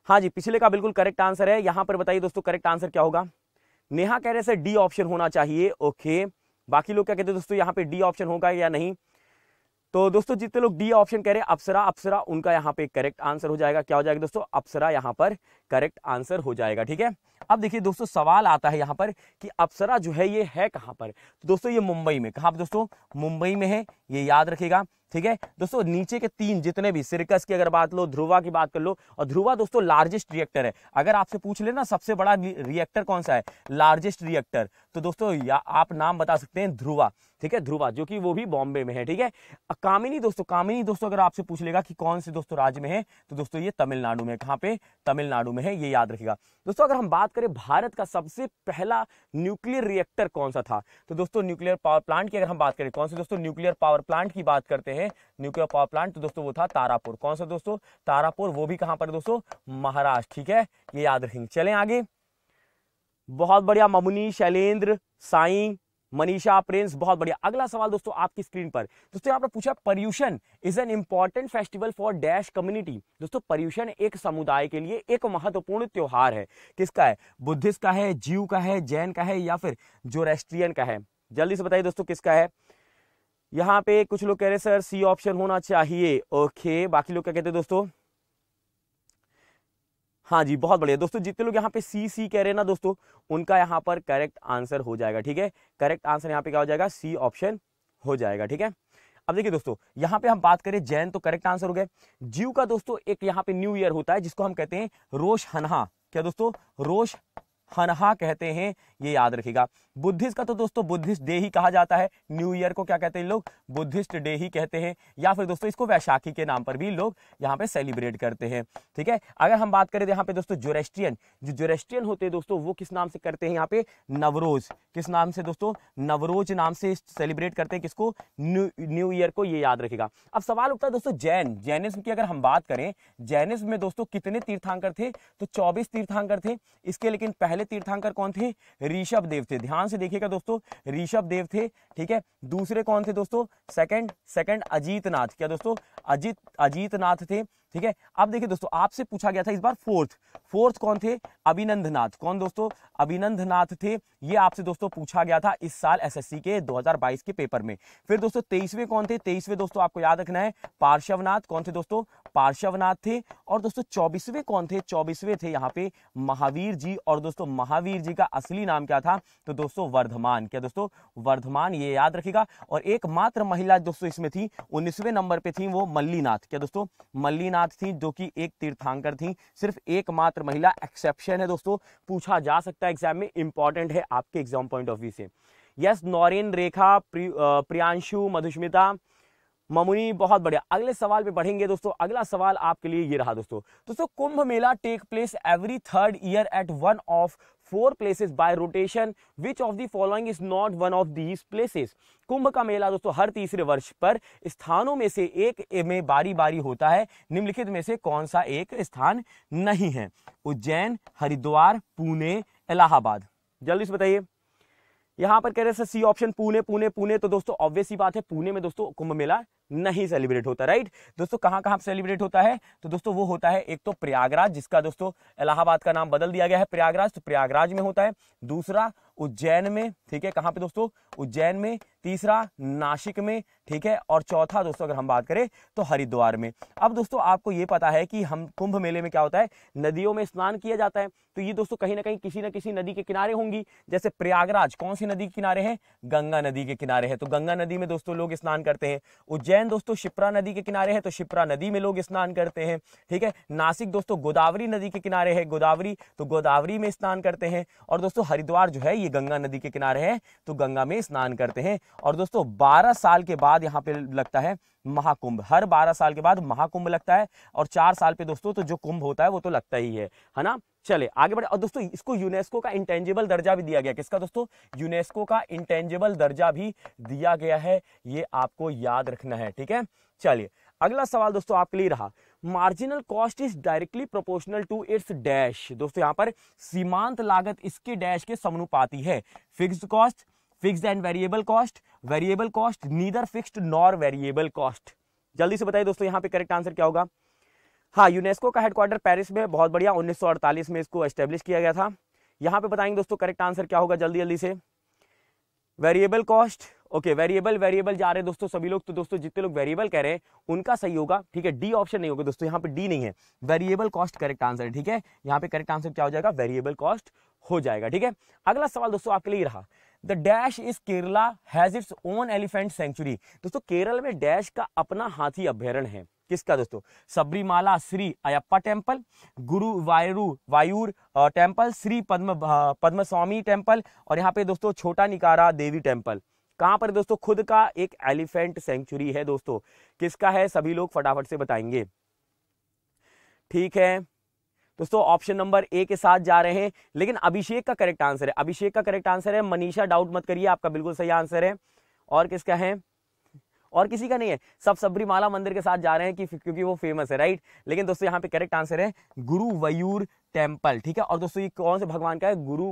[SPEAKER 1] हाँ जी पिछले का बिल्कुल करेक्ट आंसर है यहां पर बताइए दोस्तों करेक्ट आंसर क्या होगा नेहा कह रहे सर डी ऑप्शन होना चाहिए ओके बाकी लोग क्या कहते हैं दोस्तों यहाँ पे डी ऑप्शन होगा या नहीं तो दोस्तों जितने लोग डी ऑप्शन कह रहे हैं अप्सरा अप्सरा उनका यहाँ पे करेक्ट आंसर हो जाएगा क्या हो जाएगा दोस्तों अप्सरा यहाँ पर करेक्ट आंसर हो जाएगा ठीक है अब देखिए दोस्तों सवाल आता है यहाँ पर कि अप्सरा जो है ये है कहाँ पर तो दोस्तों ये मुंबई में कहा दोस्तों मुंबई में है ये याद रखेगा ठीक है दोस्तों नीचे के तीन जितने भी सिरकस की अगर बात लो ध्रुवा की बात कर लो और ध्रुवा दोस्तों लार्जेस्ट रिएक्टर है अगर आपसे पूछ लेना सबसे बड़ा रिएक्टर कौन सा है लार्जेस्ट रिएक्टर तो दोस्तों आप नाम बता सकते हैं ध्रुवा ठीक है ध्रुवा जो कि वो भी बॉम्बे में है ठीक है कामिनी दोस्तों कामिनी दोस्तों अगर आपसे पूछ लेगा कि कौन से दोस्तों राज्य में है तो दोस्तों ये तमिलनाडु में कहाँ पे तमिलनाडु में है ये याद रखेगा दोस्तों अगर हम बात करें भारत का सबसे पहला न्यूक्लियर रिएक्टर कौन सा था तो दोस्तों न्यूक्लियर पावर प्लांट की अगर हम बात करें कौन से दोस्तों न्यूक्लियर पावर प्लांट की बात करते हैं में न्यूक्लियर पावर प्लांट तो दोस्तों वो था तारापुर कौन सा दोस्तों तारापुर वो भी कहां पर दोस्तों महाराष्ट्र ठीक है ये याद रखेंगे चले आगे बहुत बढ़िया ममुनी शैलेंद्र साई मनीषा प्रिंस बहुत बढ़िया अगला सवाल दोस्तों आपकी स्क्रीन पर दोस्तों यहाँ पर पूछा Paryushan is an important festival for dash community दोस्तों पर्यूषण एक समुदाय के लिए एक महत्वपूर्ण त्योहार है किसका है बुद्धिस्ट का है जीव का है जैन का है या फिर जोरेस्ट्रियन का है जल्दी से बताइए दोस्तों किसका है यहाँ पे कुछ लोग कह रहे हैं सर सी ऑप्शन होना चाहिए ओके बाकी लोग क्या कहते हैं दोस्तों हाँ जी बहुत बढ़िया दोस्तों जितने लोग यहाँ पे सी सी कह रहे हैं ना दोस्तों उनका यहाँ पर करेक्ट आंसर हो जाएगा ठीक है करेक्ट आंसर यहाँ पे क्या हो जाएगा सी ऑप्शन हो जाएगा ठीक है अब देखिए दोस्तों यहाँ पे हम बात करें जैन तो करेक्ट आंसर हो गया जीव का दोस्तों एक यहाँ पे न्यू ईयर होता है जिसको हम कहते हैं रोश हनहा क्या दोस्तों रोश हनहा कहते हैं ये याद रखेगा बुद्धिस्ट का तो दोस्तों बुद्धिस्ट डे ही कहा जाता है न्यू ईयर को क्या कहते हैं लोग बुद्धिस्ट डे ही कहते हैं या फिर दोस्तों इसको वैशाखी के नाम पर भी लोग यहाँ पे सेलिब्रेट करते हैं ठीक है अगर हम बात करें तो यहाँ पे दोस्तों जोरेस्ट्रियन जो जोरेस्ट्रियन होते हैं दोस्तों वो किस नाम से करते हैं यहाँ पे नवरोज किस नाम से दोस्तों नवरोज नाम से सेलिब्रेट करते हैं किसको न्यू ईयर को ये याद रखेगा अब सवाल उठता है दोस्तों जैन जैनिज्म की अगर हम बात करें जैनिज्म में दोस्तों कितने तीर्थांकर थे तो चौबीस तीर्थांकर थे इसके लेकिन पहले तीर्थांकर कौन थे ऋषभ देव थे ध्यान ध्यान से देखिएगा दोस्तों ऋषभ देव थे ठीक है दूसरे कौन थे दोस्तों सेकंड सेकंड अजीत नाथ क्या दोस्तों अजीत अजीत नाथ थे ठीक है अब देखिए दोस्तों आपसे पूछा गया था इस बार फोर्थ फोर्थ कौन थे अभिनंदनाथ कौन दोस्तों अभिनंदनाथ थे ये आपसे दोस्तों पूछा गया था इस साल एसएससी के 2022 के पेपर में फिर दोस्तों तेईसवे कौन थे तेईसवें दोस्तों आपको याद रखना है पार्श्वनाथ कौन थे दोस्तों पार्श्वनाथ थे और दोस्तों चौबीसवें कौन थे चौबीसवें थे यहाँ पे महावीर जी और दोस्तों महावीर जी का असली नाम क्या था तो दोस्तों वर्धमान क्या दोस्तों वर्धमान ये याद रखेगा और एकमात्र महिला दोस्तों इसमें थी उन्नीसवें नंबर पे थी वो मल्लीनाथ क्या दोस्तों मल्लीनाथ नाथ थी जो कि एक तीर्थांकर थी सिर्फ एकमात्र महिला एक्सेप्शन है दोस्तों पूछा जा सकता है एग्जाम में इंपॉर्टेंट है आपके एग्जाम पॉइंट ऑफ व्यू से यस नौरेन रेखा प्रियांशु मधुस्मिता ममुनी बहुत बढ़िया अगले सवाल पे पढ़ेंगे दोस्तों अगला सवाल आपके लिए ये रहा दोस्तों दोस्तों Kumbh Mela take place every third year at one of four places by rotation which of the following is not one of these places Kumbh का मेला दोस्तों हर तीसरे वर्ष पर स्थानों में से एक में बारी बारी होता है निम्नलिखित में से कौन सा एक स्थान नहीं है उज्जैन हरिद्वार पुणे इलाहाबाद जल्दी से बताइए यहाँ पर कह रहे सी ऑप्शन पुणे पुणे पुणे तो दोस्तों ऑब्वियस ही बात है पुणे में दोस्तों कुंभ मेला नहीं सेलिब्रेट होता राइट दोस्तों कहाँ कहाँ सेलिब्रेट होता है तो दोस्तों वो होता है एक तो प्रयागराज जिसका दोस्तों इलाहाबाद का नाम बदल दिया गया है प्रयागराज तो प्रयागराज में होता है दूसरा उज्जैन में ठीक है कहाँ पे दोस्तों उज्जैन में तीसरा नासिक में ठीक है और चौथा दोस्तों अगर हम बात करें तो हरिद्वार में अब दोस्तों आपको ये पता है कि हम कुंभ मेले में क्या होता है नदियों में स्नान किया जाता है तो ये दोस्तों कहीं ना कहीं किसी ना किसी नदी के किनारे होंगी जैसे प्रयागराज कौन सी नदी के किनारे हैं गंगा नदी के किनारे है तो गंगा नदी में दोस्तों लोग स्नान करते हैं उज्जैन दोस्तों शिप्रा नदी के किनारे है तो शिप्रा नदी में लोग स्नान करते हैं ठीक है नासिक दोस्तों गोदावरी नदी के किनारे है गोदावरी तो गोदावरी में स्नान करते हैं और दोस्तों हरिद्वार जो है ये ये गंगा नदी के किनारे है तो गंगा में स्नान करते हैं और दोस्तों बारह साल के बाद यहाँ पे लगता है महाकुंभ हर बारह साल के बाद महाकुंभ लगता है और चार साल पे दोस्तों तो जो कुंभ होता है वो तो लगता ही है है ना चले आगे बढ़े और दोस्तों इसको यूनेस्को का इंटेंजिबल दर्जा भी दिया गया किसका दोस्तों यूनेस्को का इंटेंजिबल दर्जा भी दिया गया है ये आपको याद रखना है ठीक है चलिए अगला सवाल दोस्तों आपके लिए रहा marginal cost is directly proportional to its dash दोस्तों यहां पर सीमांत लागत इसके डैश के समानुपाती है fix cost fix and variable cost variable cost neither fixed nor variable cost जल्दी से बताइए दोस्तों यहां पे करेक्ट आंसर क्या होगा हाँ यूनेस्को का हेडक्वार्टर पेरिस में बहुत बढ़िया 1948 में इसको एस्टेब्लिश किया गया था यहां पे बताएंगे दोस्तों करेक्ट आंसर क्या होगा जल्दी जल्दी से variable cost okay variable variable जा रहे हैं दोस्तों सभी लोग तो दोस्तों जितने लोग वेरिएबल कह रहे हैं उनका सही होगा ठीक है डी ऑप्शन नहीं होगा दोस्तों यहाँ पे डी नहीं है वेरिएबल कॉस्ट करेक्ट आंसर है ठीक है यहाँ पे करेक्ट आंसर क्या हो जाएगा वेरिएबल कॉस्ट हो जाएगा ठीक है अगला सवाल दोस्तों आपके लिए रहा the dash is Kerala has its own elephant sanctuary दोस्तों केरल में डैश का अपना हाथी अभ्यारण है किसका दोस्तों Sabarimala Shri Ayyappa temple Guruvayur Vayur temple Shri Padma Padmaswamy temple और यहाँ पे दोस्तों छोटा निकारा देवी टेम्पल कहां पर दोस्तों खुद का एक एलिफेंट सेंचुरी है दोस्तों किसका है सभी लोग फटाफट से बताएंगे ठीक है दोस्तों ऑप्शन नंबर ए के साथ जा रहे हैं लेकिन अभिषेक का करेक्ट आंसर है अभिषेक का करेक्ट आंसर है मनीषा डाउट मत करिए आपका बिल्कुल सही आंसर है और किसका है और किसी का नहीं है सब सबरीमाला मंदिर के साथ जा रहे हैं कि क्योंकि वो फेमस है राइट लेकिन दोस्तों यहाँ पे करेक्ट आंसर है गुरु वयूर टेम्पल ठीक है और दोस्तों ये कौन से भगवान का है गुरु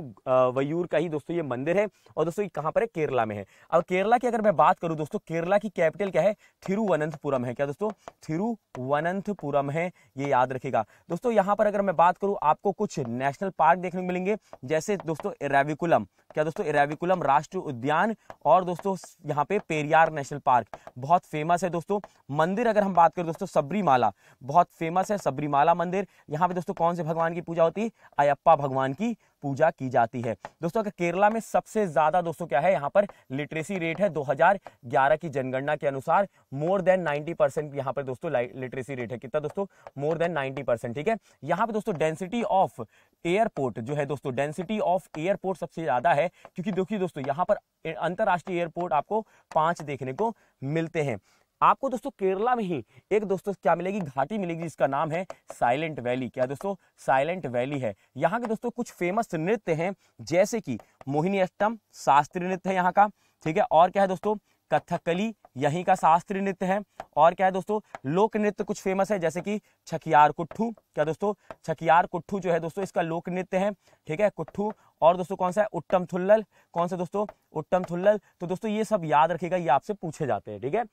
[SPEAKER 1] वयूर का ही दोस्तों ये मंदिर है और दोस्तों ये कहाँ पर है केरला में है अब केरला की अगर मैं बात करूँ दोस्तों केरला की कैपिटल क्या है थिरुवनंतपुरम है क्या दोस्तों थिरुवनंतपुरम है ये याद रखेगा दोस्तों यहाँ पर अगर मैं बात करूँ आपको कुछ नेशनल पार्क देखने को मिलेंगे जैसे दोस्तों इराविकुलम क्या दोस्तों इराविकुलम राष्ट्रीय उद्यान और दोस्तों यहाँ पे पेरियार नेशनल पार्क बहुत फेमस है दोस्तों मंदिर अगर हम बात करें दोस्तों सबरीमाला बहुत फेमस है सबरीमाला मंदिर यहाँ पे दोस्तों कौन से भगवान की पूजा होती है अयप्पा भगवान की पूजा की जाती है दोस्तों अगर केरला में सबसे ज्यादा दोस्तों क्या है यहाँ पर लिटरेसी रेट है 2011 की जनगणना के अनुसार मोर देन 90 परसेंट यहाँ पर दोस्तों लिटरेसी रेट है कितना दोस्तों मोर देन 90 परसेंट ठीक है यहाँ पर दोस्तों डेंसिटी ऑफ एयरपोर्ट जो है दोस्तों डेंसिटी ऑफ एयरपोर्ट सबसे ज्यादा है क्योंकि देखिए दोस्तों यहाँ पर अंतरराष्ट्रीय एयरपोर्ट आपको पांच देखने को मिलते हैं आपको दोस्तों केरला में ही एक दोस्तों क्या मिलेगी घाटी मिलेगी जिसका नाम है साइलेंट वैली क्या दोस्तों साइलेंट वैली है यहाँ के दोस्तों कुछ फेमस नृत्य हैं जैसे कि मोहिनी अष्टम शास्त्रीय नृत्य है यहाँ का ठीक है और क्या है दोस्तों कथकली यहीं का शास्त्रीय नृत्य है और क्या है दोस्तों लोक नृत्य कुछ फेमस है जैसे कि छकियार कुट्ठू क्या दोस्तों छकियार कुट्ठू जो है दोस्तों इसका लोक नृत्य है ठीक है कुट्ठू और दोस्तों कौन सा है उत्तम थुल्लल कौन सा दोस्तों उत्तम थुल्लल तो दोस्तों ये सब याद रखेगा ये आपसे पूछे जाते हैं ठीक है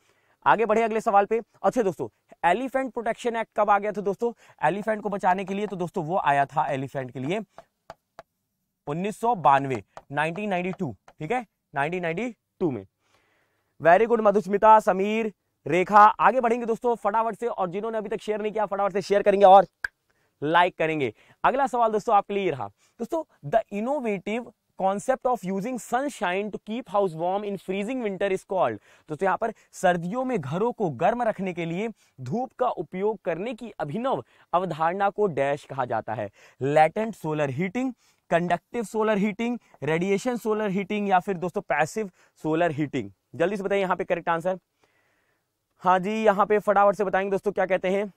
[SPEAKER 1] आगे बढ़े अगले सवाल पे अच्छे दोस्तों एलिफेंट प्रोटेक्शन एक्ट कब आ गया था दोस्तों एलिफेंट को बचाने के लिए तो दोस्तों वो आया था एलिफेंट के लिए उन्नीस सौ बानवे ठीक है नाइनटीन में वेरी गुड मधुस्मिता समीर रेखा आगे बढ़ेंगे दोस्तों फटाफट से और जिन्होंने अभी तक शेयर नहीं किया फटाफट से शेयर करेंगे और लाइक करेंगे अगला सवाल दोस्तों आपके लिए रहा दोस्तों the innovative concept of using sunshine to keep house warm in freezing winter is called तो, तो यहाँ पर सर्दियों में घरों को गर्म रखने के लिए धूप का उपयोग करने की अभिनव अवधारणा को डैश कहा जाता है latent solar heating conductive solar heating radiation solar heating या फिर दोस्तों पैसिव सोलर हीटिंग जल्दी से बताइए यहाँ पे करेक्ट आंसर हाँ जी यहाँ पे फटाफट से बताएंगे दोस्तों क्या कहते हैं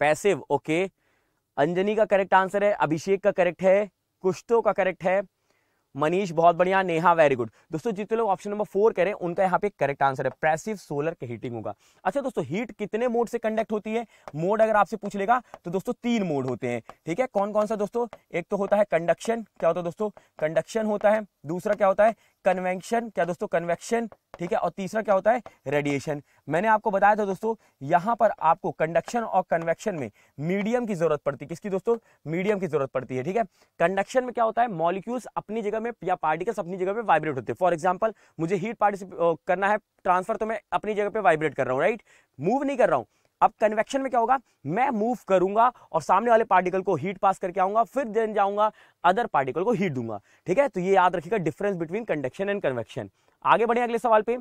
[SPEAKER 1] पैसिव ओके अंजनी का करेक्ट आंसर है अभिषेक का करेक्ट है कुश्तो का करेक्ट है मनीष बहुत बढ़िया नेहा वेरी गुड दोस्तों जितने लोग ऑप्शन नंबर फोर करें उनका यहाँ पे करेक्ट आंसर है प्रेसिव सोलर के हीटिंग होगा अच्छा दोस्तों हीट कितने मोड से कंडक्ट होती है मोड अगर आपसे पूछ लेगा तो दोस्तों तीन मोड होते हैं ठीक है कौन कौन सा दोस्तों एक तो होता है कंडक्शन क्या होता है दोस्तों कंडक्शन होता है दूसरा क्या होता है कन्वेंशन क्या दोस्तों कन्वेक्शन ठीक है और तीसरा क्या होता है रेडिएशन मैंने आपको बताया था दोस्तों यहां पर आपको कंडक्शन और कन्वेक्शन में मीडियम की जरूरत पड़ती है किसकी दोस्तों मीडियम की जरूरत पड़ती है ठीक है कंडक्शन में क्या होता है मॉलिक्यूल्स अपनी जगह में या पार्टिकल्स अपनी जगह में वाइब्रेट होते हैं फॉर एग्जाम्पल मुझे हीट पार्टिसिप करना है ट्रांसफर तो मैं अपनी जगह पर वाइब्रेट कर रहा हूँ राइट मूव नहीं कर रहा हूँ अब कन्वेक्शन में क्या होगा मैं मूव करूंगा और सामने वाले पार्टिकल को हीट पास करके आऊंगा फिर देन जाऊंगा अदर पार्टिकल को हीट दूंगा ठीक है तो ये याद रखिएगा difference between conduction and convection आगे बढ़े अगले सवाल पे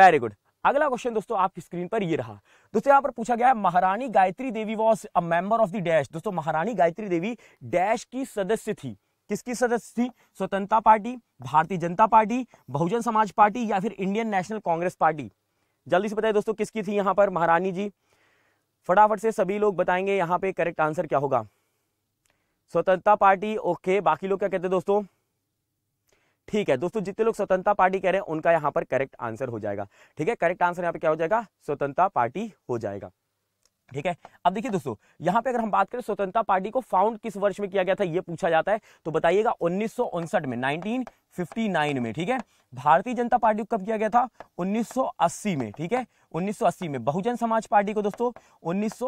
[SPEAKER 1] वेरी गुड अगला क्वेश्चन दोस्तों आपकी स्क्रीन पर ये रहा दोस्तों यहाँ पर पूछा गया है Maharani Gayatri Devi was a member of the dash दोस्तों महारानी गायत्री देवी डैश की सदस्य थी किसकी सदस्य थी स्वतंत्रता पार्टी भारतीय जनता पार्टी बहुजन समाज पार्टी या फिर इंडियन नेशनल कांग्रेस पार्टी जल्दी से बताइए दोस्तों किसकी थी यहाँ पर महारानी जी फटाफट से सभी लोग बताएंगे यहाँ पे करेक्ट आंसर क्या होगा स्वतंत्रता पार्टी ओके बाकी लोग क्या कहते हैं दोस्तों ठीक है दोस्तों जितने लोग स्वतंत्रता पार्टी कह रहे हैं उनका यहाँ पर करेक्ट आंसर हो जाएगा ठीक है करेक्ट आंसर यहाँ पे क्या हो जाएगा स्वतंत्रता पार्टी हो जाएगा ठीक है अब देखिए दोस्तों यहां पे अगर हम बात करें स्वतंत्रता पार्टी को फाउंड किस वर्ष में किया गया था यह पूछा जाता है तो बताइएगा उन्नीस में 1959 में ठीक है भारतीय जनता पार्टी को कब किया गया था 1980 में ठीक है 1980 में बहुजन समाज पार्टी को दोस्तों उन्नीस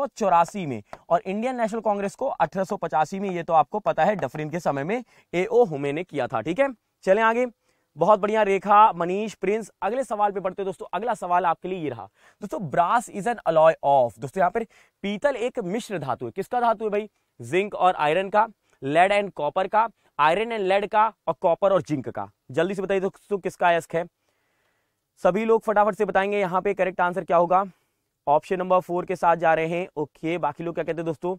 [SPEAKER 1] में और इंडियन नेशनल कांग्रेस को अठारह में ये तो आपको पता है डफरिन के समय में ए ओ हुमे ने किया था ठीक है चले आगे बहुत बढ़िया रेखा मनीष प्रिंस अगले सवाल पे पढ़ते हो दोस्तों अगला सवाल आपके लिए ये रहा दोस्तों brass is an alloy of दोस्तों यहाँ पर पीतल एक मिश्र धातु है किसका धातु है भाई जिंक और आयरन का लेड एंड कॉपर का आयरन एंड लेड का और कॉपर और जिंक का जल्दी से बताइए दोस्तों किसका अयस्क है सभी लोग फटाफट से बताएंगे यहाँ पे करेक्ट आंसर क्या होगा ऑप्शन नंबर फोर के साथ जा रहे हैं ओके बाकी लोग क्या कहते हैं दोस्तों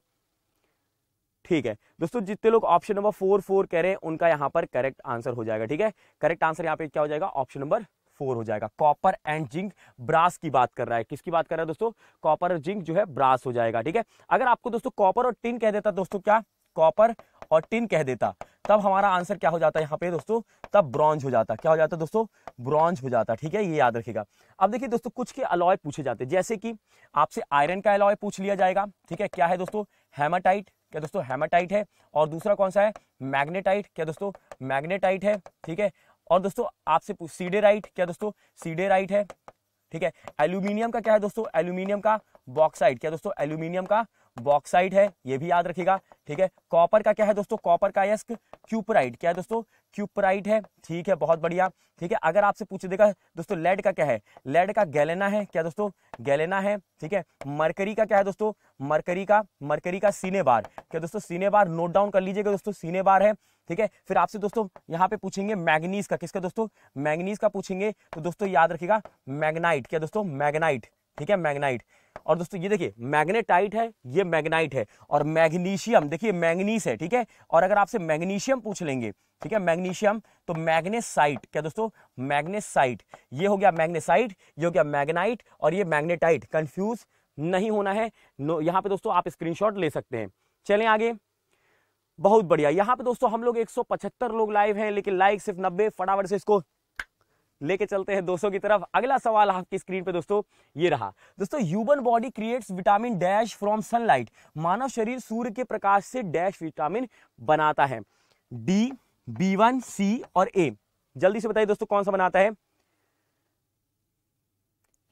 [SPEAKER 1] ठीक है दोस्तों जितने लोग ऑप्शन नंबर फोर फोर कह रहे हैं उनका यहाँ पर करेक्ट आंसर हो जाएगा ठीक है करेक्ट आंसर यहाँ पे क्या हो जाएगा ऑप्शन नंबर फोर हो जाएगा कॉपर एंड जिंक ब्रास की बात कर रहा है किसकी बात कर रहा है दोस्तों कॉपर और जिंक जो है ब्रास हो जाएगा ठीक है अगर आपको दोस्तों कॉपर और टिन कह देता दोस्तों क्या कॉपर और टिन कह देता तब हमारा आंसर क्या हो जाता है यहाँ पे दोस्तों तब ब्रॉन्ज हो जाता क्या हो जाता दोस्तों ब्रॉन्ज हो जाता ठीक है ये याद रखेगा अब देखिए दोस्तों कुछ के अलॉय पूछे जाते हैं जैसे कि आपसे आयरन का अलॉय पूछ लिया जाएगा ठीक है क्या है दोस्तों हेमाटाइट क्या दोस्तों हेमाटाइट है और दूसरा कौन सा है मैग्नेटाइट क्या दोस्तों मैग्नेटाइट है ठीक है और दोस्तों आपसे सीडेराइट क्या दोस्तों सीडेराइट है ठीक है एल्यूमिनियम का क्या है दोस्तों एल्यूमिनियम का बॉक्साइड क्या दोस्तों एल्यूमिनियम का बॉक्साइड है ये भी याद रखिएगा ठीक है कॉपर का क्या है दोस्तों कॉपर का यस्क क्यूपराइट क्या है दोस्तों क्यूपराइट है ठीक है बहुत बढ़िया ठीक है अगर आपसे पूछ देगा दोस्तों लेड का क्या है लेड का गैलेना है क्या दोस्तों गैलेना है ठीक है मरकरी का क्या है दोस्तों मरकरी का मरकरी का सीने बार क्या दोस्तों सीने बार नोट डाउन कर लीजिएगा दोस्तों सीने बार है ठीक है फिर आपसे दोस्तों यहाँ पे पूछेंगे मैग्नीज का किसका दोस्तों मैग्नीज का पूछेंगे तो दोस्तों याद रखिएगा मैग्नाइट क्या दोस्तों मैग्नाइट ठीक है मैग्नाइट और दोस्तों ये देखिए मैग्नेटाइट है ये मैग्नाइट है और मैग्नीशियम देखिए मैग्नीस है ठीक है और अगर आपसे मैग्नीशियम पूछ लेंगे ठीक है मैग्नीशियम तो मैग्नेसाइट क्या दोस्तों मैग्नेसाइट ये हो गया मैग्नेसाइट ये हो गया मैग्नाइट और ये मैग्नेटाइट कंफ्यूज नहीं होना है नो यहाँ पे दोस्तों आप स्क्रीनशॉट ले सकते हैं चले आगे बहुत बढ़िया यहाँ पे दोस्तों हम लोग 175 लोग लाइव हैं लेकिन लाइक सिर्फ नब्बे फटाफट से इसको लेके चलते हैं दोस्तों की तरफ अगला सवाल आपकी स्क्रीन पे दोस्तों ये रहा दोस्तों human body creates vitamin dash from sunlight मानव शरीर सूर्य के प्रकाश से डैश विटामिन बनाता है डी बी वन सी और ए जल्दी से बताइए दोस्तों कौन सा बनाता है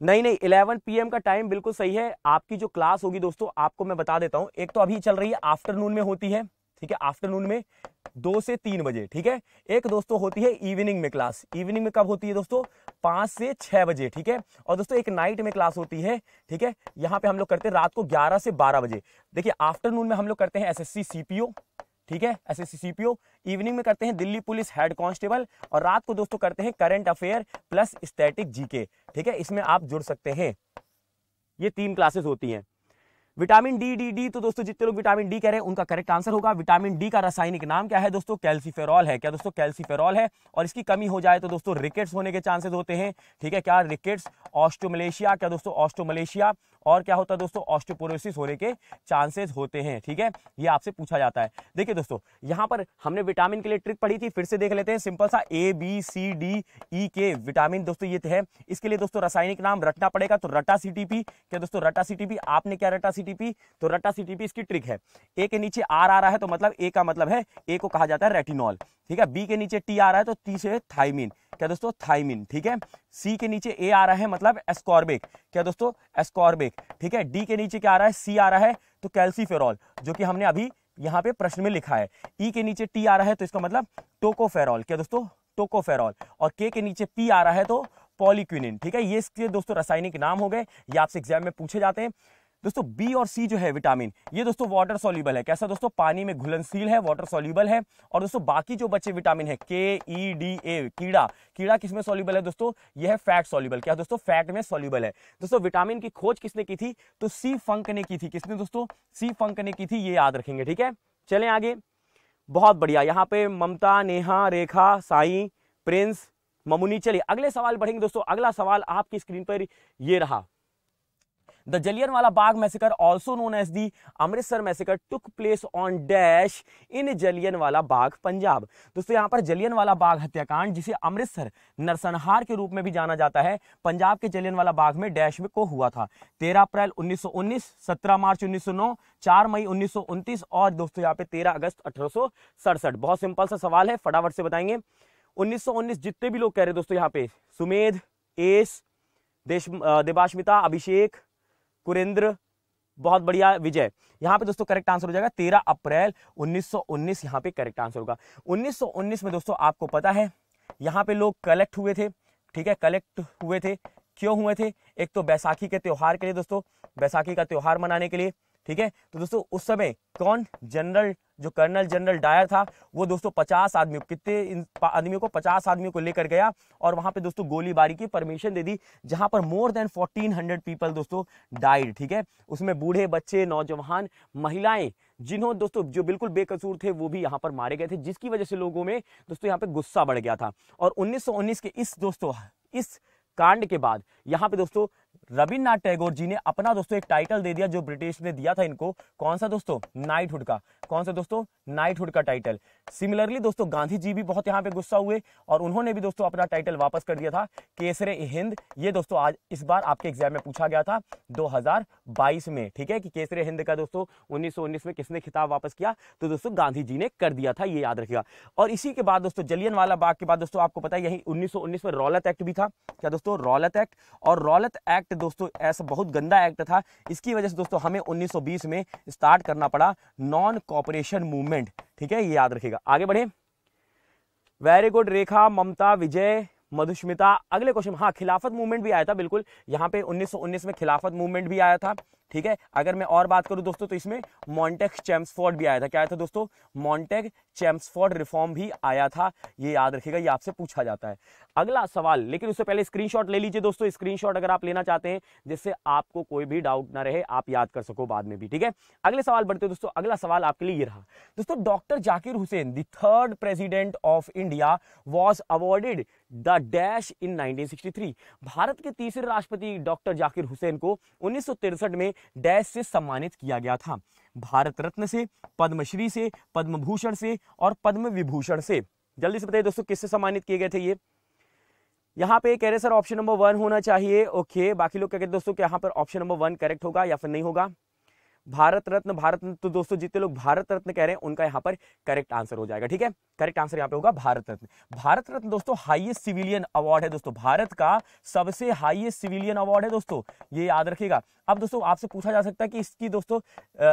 [SPEAKER 1] नहीं नहीं इलेवन पीएम का टाइम बिल्कुल सही है आपकी जो क्लास होगी दोस्तों आपको मैं बता देता हूं एक तो अभी चल रही है आफ्टरनून में होती है ठीक है आफ्टरनून में दो से तीन बजे ठीक है एक दोस्तों होती है इवनिंग में क्लास इवनिंग में कब होती है दोस्तों पांच से छह बजे ठीक है और दोस्तों एक नाइट में क्लास होती है ठीक है यहाँ पे हम लोग करते हैं रात को ग्यारह से बारह बजे देखिए आफ्टरनून में हम लोग करते हैं एसएससी सीपीओ ठीक है एस एस इवनिंग में करते हैं दिल्ली पुलिस हेड कांस्टेबल और रात को दोस्तों करते हैं current affair plus static GK ठीक है इसमें आप जुड़ सकते हैं ये तीन क्लासेस होती हैं विटामिन डी डी डी तो दोस्तों जितने लोग विटामिन डी कह रहे हैं उनका करेक्ट आंसर होगा विटामिन डी का रासायनिक नाम क्या है दोस्तों कैल्सिफेरॉल है क्या दोस्तों कैल्सिफेरॉल है और इसकी कमी हो जाए तो दोस्तों रिकेट्स होने के चांसेस होते हैं ठीक है क्या रिकेट्स ऑस्टोमलेशिया क्या दोस्तों ऑस्टोमलेशिया और क्या होता है दोस्तों ऑस्टोपोरोसिस होने के चांसेस होते हैं ठीक है ये आपसे पूछा जाता है देखिए दोस्तों यहाँ पर हमने विटामिन के लिए ट्रिक पढ़ी थी फिर से देख लेते हैं सिंपल सा A B C D E के विटामिन दोस्तों ये है इसके लिए दोस्तों रासायनिक नाम रटना पड़ेगा तो रटा सी क्या दोस्तों रटा सी आपने क्या रटा सी तो रटा सी इसकी ट्रिक है ए के नीचे आर आ रहा है तो मतलब ए का मतलब है ए को कहा जाता है रेटिनॉल ठीक है बी के नीचे टी आ रहा है तो टी से थाइमिन क्या दोस्तों थाइमिन ठीक है सी के नीचे ए आ रहा है मतलब एस्कॉर्बिक क्या दोस्तों एस्कॉर्बिक एक ठीक है डी के नीचे क्या आ रहा है सी आ रहा है तो कैल्सीफेरॉल जो कि हमने अभी यहां पे प्रश्न में लिखा है ई e के नीचे टी आ रहा है तो इसका मतलब टोकोफेरॉल क्या दोस्तों टोकोफेरॉल और के के नीचे पी आ रहा है तो पॉलीक्विनिन ठीक है ये इसके दोस्तों रासायनिक नाम हो गए ये आपसे एग्जाम में पूछे जाते हैं दोस्तों बी और सी जो है विटामिन ये दोस्तों वाटर सोल्यूबल है कैसा दोस्तों पानी में घुलनशील है वाटर सोल्यूबल है और दोस्तों बाकी जो बचे विटामिन है के ई डी ए कीड़ा कीड़ा किसमें सोल्यूबल है दोस्तों यह है फैट सोल्यूबल क्या दोस्तों फैट में सोल्यूबल है दोस्तों विटामिन की खोज किसने की थी तो सी फंक ने की थी किसने दोस्तों सी फंक ने की थी ये याद रखेंगे ठीक है चले आगे बहुत बढ़िया यहाँ पे ममता नेहा रेखा साई प्रिंस ममुनी चलिए अगले सवाल बढ़ेंगे दोस्तों अगला सवाल आपकी स्क्रीन पर ये रहा the Jallianwala Bagh massacre also known as the Amritsar massacre took place on dash in Jallianwala Bagh Punjab दोस्तों यहाँ पर जलियन वाला बाग हत्याकांड जिसे अमृतसर नरसंहार के रूप में भी जाना जाता है पंजाब के जलियन वाला बाग में डैश में को हुआ था 13 अप्रैल 1919, 17 मार्च 1909, 4 मई उन्नीस और दोस्तों यहाँ पे तेरह अगस्त अठारह बहुत सिंपल सा सवाल है फटाफट से बताएंगे उन्नीस जितने भी लोग कह रहे हैं दोस्तों यहाँ पे सुमेध एस देश देवाश्मिता अभिषेक कुरेंद्र बहुत बढ़िया विजय यहाँ पे दोस्तों करेक्ट आंसर हो जाएगा तेरह अप्रैल 1919 यहाँ पे करेक्ट आंसर होगा 1919 में दोस्तों आपको पता है यहाँ पे लोग कलेक्ट हुए थे ठीक है कलेक्ट हुए थे क्यों हुए थे एक तो बैसाखी के त्यौहार के लिए दोस्तों बैसाखी का त्यौहार मनाने के लिए ठीक है तो दोस्तों उस समय कौन जनरल जो कर्नल जनरल डायर था वो दोस्तों पचास आदमियों कितने आदमियों को पचास आदमियों को लेकर गया और वहां पे दोस्तों गोलीबारी की परमिशन दे दी जहां पर more than fourteen hundred people दोस्तों डाइड ठीक है उसमें बूढ़े बच्चे नौजवान महिलाएं जिन्होंने दोस्तों जो बिल्कुल बेकसूर थे वो भी यहाँ पर मारे गए थे जिसकी वजह से लोगों में दोस्तों यहाँ पे गुस्सा बढ़ गया था और 1919 के इस दोस्तों इस कांड के बाद यहाँ पे दोस्तों रविन्द्रनाथ टैगोर जी ने अपना दोस्तों एक टाइटल दे दिया जो ब्रिटिश ने दिया था इनको कौन सा दोस्तों नाइटहुड का कौन सा दोस्तों नाइटहुड का टाइटल सिमिलरली दोस्तों गांधी जी भी बहुत यहाँ पे गुस्सा हुए और उन्होंने भी दोस्तों अपना टाइटल वापस कर दिया था केसरे हिंद ये दोस्तों आज इस बार आपके एग्जाम में पूछा गया था दो में ठीक है कि केसरे हिंद का दोस्तों उन्नीस में किसने खिताब वापस किया तो दोस्तों गांधी जी ने कर दिया था ये याद रखेगा और इसी के बाद दोस्तों जलियन बाग के बाद दोस्तों आपको पता है यही उन्नीस में रौलत एक्ट भी था क्या दोस्तों रौलत एक्ट और रौलत एक्ट एक्ट दोस्तों ऐसा बहुत गंदा एक्ट था इसकी वजह से दोस्तों हमें 1920 में स्टार्ट करना पड़ा नॉन कॉपरेशन मूवमेंट ठीक है ये याद रखिएगा आगे बढ़े वेरी गुड रेखा ममता विजय मधुस्मिता अगले क्वेश्चन हाँ खिलाफत मूवमेंट भी आया था बिल्कुल यहाँ पे 1919 में खिलाफत मूवमेंट भी आया था ठीक है अगर मैं और बात करूं दोस्तों तो इसमें मॉन्टेक चैम्सफोर्ड भी आया था क्या आया था दोस्तों मॉन्टेक चैम्सफोर्ड रिफॉर्म भी आया था ये याद रखिएगा ये आपसे पूछा जाता है अगला सवाल लेकिन उससे पहले स्क्रीनशॉट ले लीजिए दोस्तों स्क्रीनशॉट अगर आप लेना चाहते हैं जिससे आपको कोई भी डाउट ना रहे आप याद कर सको बाद में भी ठीक है अगले सवाल बढ़ते दोस्तों अगला सवाल आपके लिए ये रहा दोस्तों doctor Zakir Hussain the third president of India was awarded the dash in three Bharat के तीसरे राष्ट्रपति डॉक्टर जाकिर हुसैन को उन्नीस में डैश से सम्मानित किया गया था भारत रत्न से पद्मश्री से पद्म भूषण से और पद्म विभूषण से जल्दी से बताइए दोस्तों किससे सम्मानित किए गए थे ये यहाँ पे कह रहे सर ऑप्शन नंबर वन होना चाहिए ओके बाकी लोग क्या कहते दोस्तों यहाँ पर ऑप्शन नंबर वन करेक्ट होगा या फिर नहीं होगा भारत रत्न भारत रत्न तो दोस्तों जितने लोग भारत रत्न कह रहे हैं उनका यहाँ पर करेक्ट आंसर हो जाएगा ठीक है करेक्ट आंसर यहाँ पे होगा भारत रत्न भारत रत्न दोस्तों हाईएस्ट सिविलियन अवार्ड है दोस्तों भारत का सबसे हाईएस्ट सिविलियन अवार्ड है दोस्तों ये याद रखेगा अब दोस्तों आपसे पूछा जा सकता है कि इसकी दोस्तों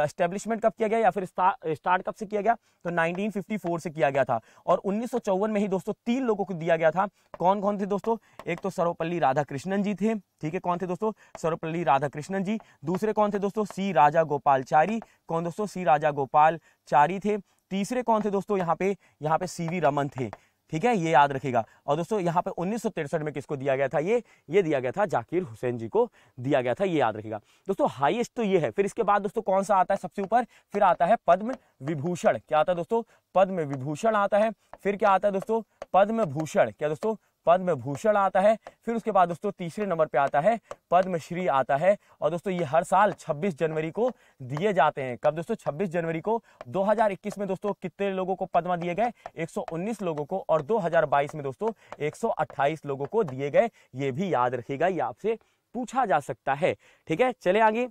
[SPEAKER 1] स्टेब्लिशमेंट कब किया गया या फिर स्टार्ट कब से किया गया तो 1954 से किया गया था और उन्नीस में ही दोस्तों तीन लोगों को दिया गया था कौन कौन थे दोस्तों एक तो सर्वपल्ली राधाकृष्णन जी थे ठीक है कौन थे दोस्तों सर्वपल्ली राधाकृष्णन जी दूसरे कौन थे दोस्तों सी राजा गोपाल चारी कौन दोस्तों सी राजा गोपाल चारी थे तीसरे कौन थे दोस्तों यहाँ पे यहाँ पे सी रमन थे ठीक है ये याद रखेगा और दोस्तों यहाँ पे उन्नीस में किसको दिया गया था ये ये दिया गया था जाकिर हुसैन जी को दिया गया था ये याद रखेगा दोस्तों हाईएस्ट तो ये है फिर इसके बाद दोस्तों कौन सा आता है सबसे ऊपर फिर आता है पद्म विभूषण क्या आता है दोस्तों पद्म विभूषण आता है फिर क्या आता है दोस्तों पद्म भूषण क्या दोस्तों पद्म भूषण आता है फिर उसके बाद दोस्तों तीसरे नंबर पे आता है पद्मश्री आता है और दोस्तों ये हर साल 26 जनवरी को दिए जाते हैं कब दोस्तों 26 जनवरी को 2021 में दोस्तों कितने लोगों को पद्मा दिए गए 119 लोगों को और 2022 में दोस्तों 128 लोगों को दिए गए ये भी याद रखेगा ये आपसे पूछा जा सकता है ठीक है चले आगे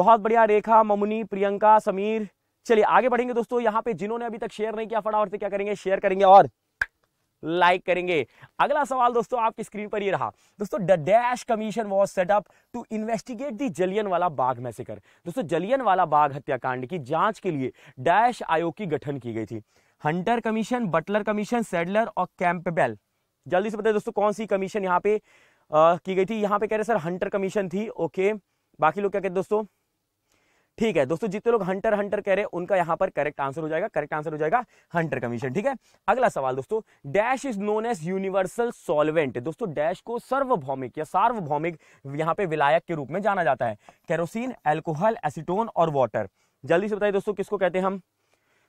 [SPEAKER 1] बहुत बढ़िया रेखा ममुनी प्रियंका समीर चलिए आगे बढ़ेंगे दोस्तों यहाँ पे जिन्होंने अभी तक शेयर नहीं किया फटाफट से क्या करेंगे शेयर करेंगे और लाइक करेंगे अगला सवाल दोस्तों आपकी स्क्रीन पर ये रहा दोस्तों the dash commission was set up to investigate the Jallianwala Bagh massacre दोस्तों जलियन वाला बाग हत्याकांड की जांच के लिए डैश आयोग की गठन की गई थी Hunter commission Butler commission Sadler और कैंपबेल जल्दी से बताइए दोस्तों कौन सी कमीशन यहाँ पे आ, की गई थी यहाँ पे कह रहे सर हंटर कमीशन थी ओके बाकी लोग क्या कहते दोस्तों ठीक है दोस्तों जितने लोग हंटर हंटर कह रहे हैं उनका यहां पर करेक्ट आंसर हो जाएगा करेक्ट आंसर हो जाएगा हंटर कमीशन ठीक है अगला सवाल दोस्तों dash is known as universal solvent दोस्तों डैश को सर्वभौमिक या सार्वभौमिक यहां पे विलायक के रूप में जाना जाता है कैरोसिन एल्कोहल एसिटोन और वाटर जल्दी से बताइए दोस्तों किसको कहते हैं हम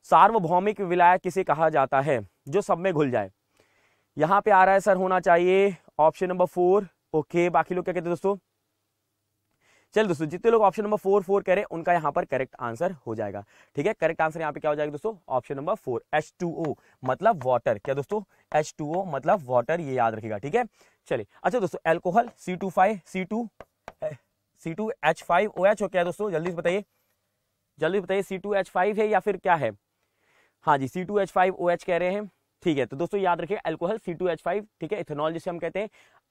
[SPEAKER 1] सार्वभौमिक विलायक किसे कहा जाता है जो सब में घुल जाए यहां पर आ रहा है सर होना चाहिए ऑप्शन नंबर फोर ओके बाकी लोग क्या कहते हैं दोस्तों चल दोस्तों जितने लोग ऑप्शन नंबर फोर फोर करें उनका यहाँ पर करेक्ट आंसर हो जाएगा ठीक है करेक्ट आंसर यहाँ पे क्या हो जाएगा दोस्तों option number four H two O मतलब वाटर क्या दोस्तों एच टू ओ मतलब वाटर ये याद रखेगा ठीक है चलिए अच्छा दोस्तों alcohol C two five C two C two H five O H हो क्या दोस्तों जल्दी से बताइए जल्दी बताइए सी टू एच फाइव है या फिर क्या है हाँ जी C two H five O H कह रहे हैं ठीक है तो दोस्तों याद रखिए alcohol C two H five ठीक है इथेनॉल जिसे हम कहते हैं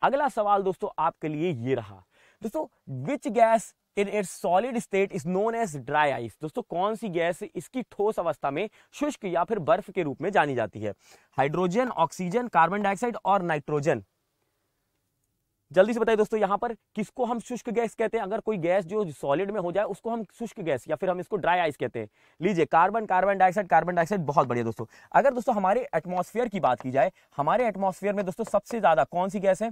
[SPEAKER 1] अगला सवाल दोस्तों आपके लिए ये रहा दोस्तों which gas in air solid state is known as dry ice दोस्तों कौन सी गैस इसकी ठोस अवस्था में शुष्क या फिर बर्फ के रूप में जानी जाती है हाइड्रोजन ऑक्सीजन कार्बन डाइऑक्साइड और नाइट्रोजन जल्दी से बताइए दोस्तों यहां पर किसको हम शुष्क गैस कहते हैं अगर कोई गैस जो सॉलिड में हो जाए उसको हम शुष्क गैस या फिर हम इसको ड्राई आइस कहते हैं लीजिए carbon carbon dioxide carbon dioxide बहुत बढ़िया दोस्तों अगर दोस्तों हमारे एटमॉस्फेयर की बात की जाए हमारे एटमॉस्फेयर में दोस्तों सबसे ज्यादा कौन सी गैस है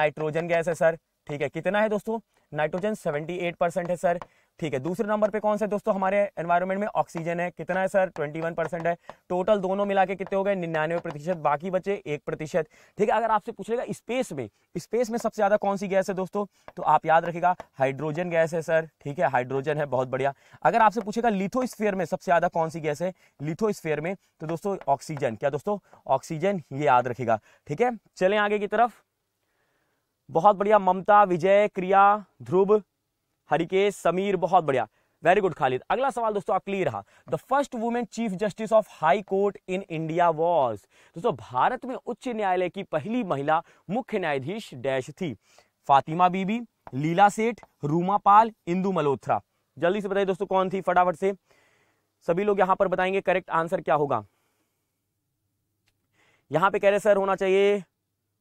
[SPEAKER 1] नाइट्रोजन गैस है सर ठीक है कितना है दोस्तों नाइट्रोजन 78 परसेंट है सर ठीक है दूसरे नंबर पे कौन सा है दोस्तों हमारे एनवायरमेंट में ऑक्सीजन है कितना है सर 21 परसेंट है टोटल दोनों मिला के कितने हो गए निन्यानवे प्रतिशत बाकी बचे एक प्रतिशत ठीक है अगर आपसे पूछेगा स्पेस में स्पेस में सबसे ज्यादा कौन सी गैस है दोस्तों तो आप याद रखेगा हाइड्रोजन गैस है सर ठीक है हाइड्रोजन है बहुत बढ़िया अगर आपसे पूछेगा लिथोस्फेयर में सबसे ज्यादा कौन सी गैस है लिथोस्फेयर में तो दोस्तों ऑक्सीजन क्या दोस्तों ऑक्सीजन ये याद रखेगा ठीक है चले आगे की तरफ बहुत बढ़िया ममता विजय क्रिया ध्रुव हरिकेश समीर बहुत बढ़िया वेरी गुड खालिद अगला सवाल दोस्तों आप क्लियर रहा the first women chief justice of high court in India was दोस्तों भारत में उच्च न्यायालय की पहली महिला मुख्य न्यायाधीश डैश थी फातिमा बीबी लीला सेठ रूमा पाल इंदु मल्होत्रा जल्दी से बताइए दोस्तों कौन थी फटाफट से सभी लोग यहां पर बताएंगे करेक्ट आंसर क्या होगा यहां पे कह रहे सर होना चाहिए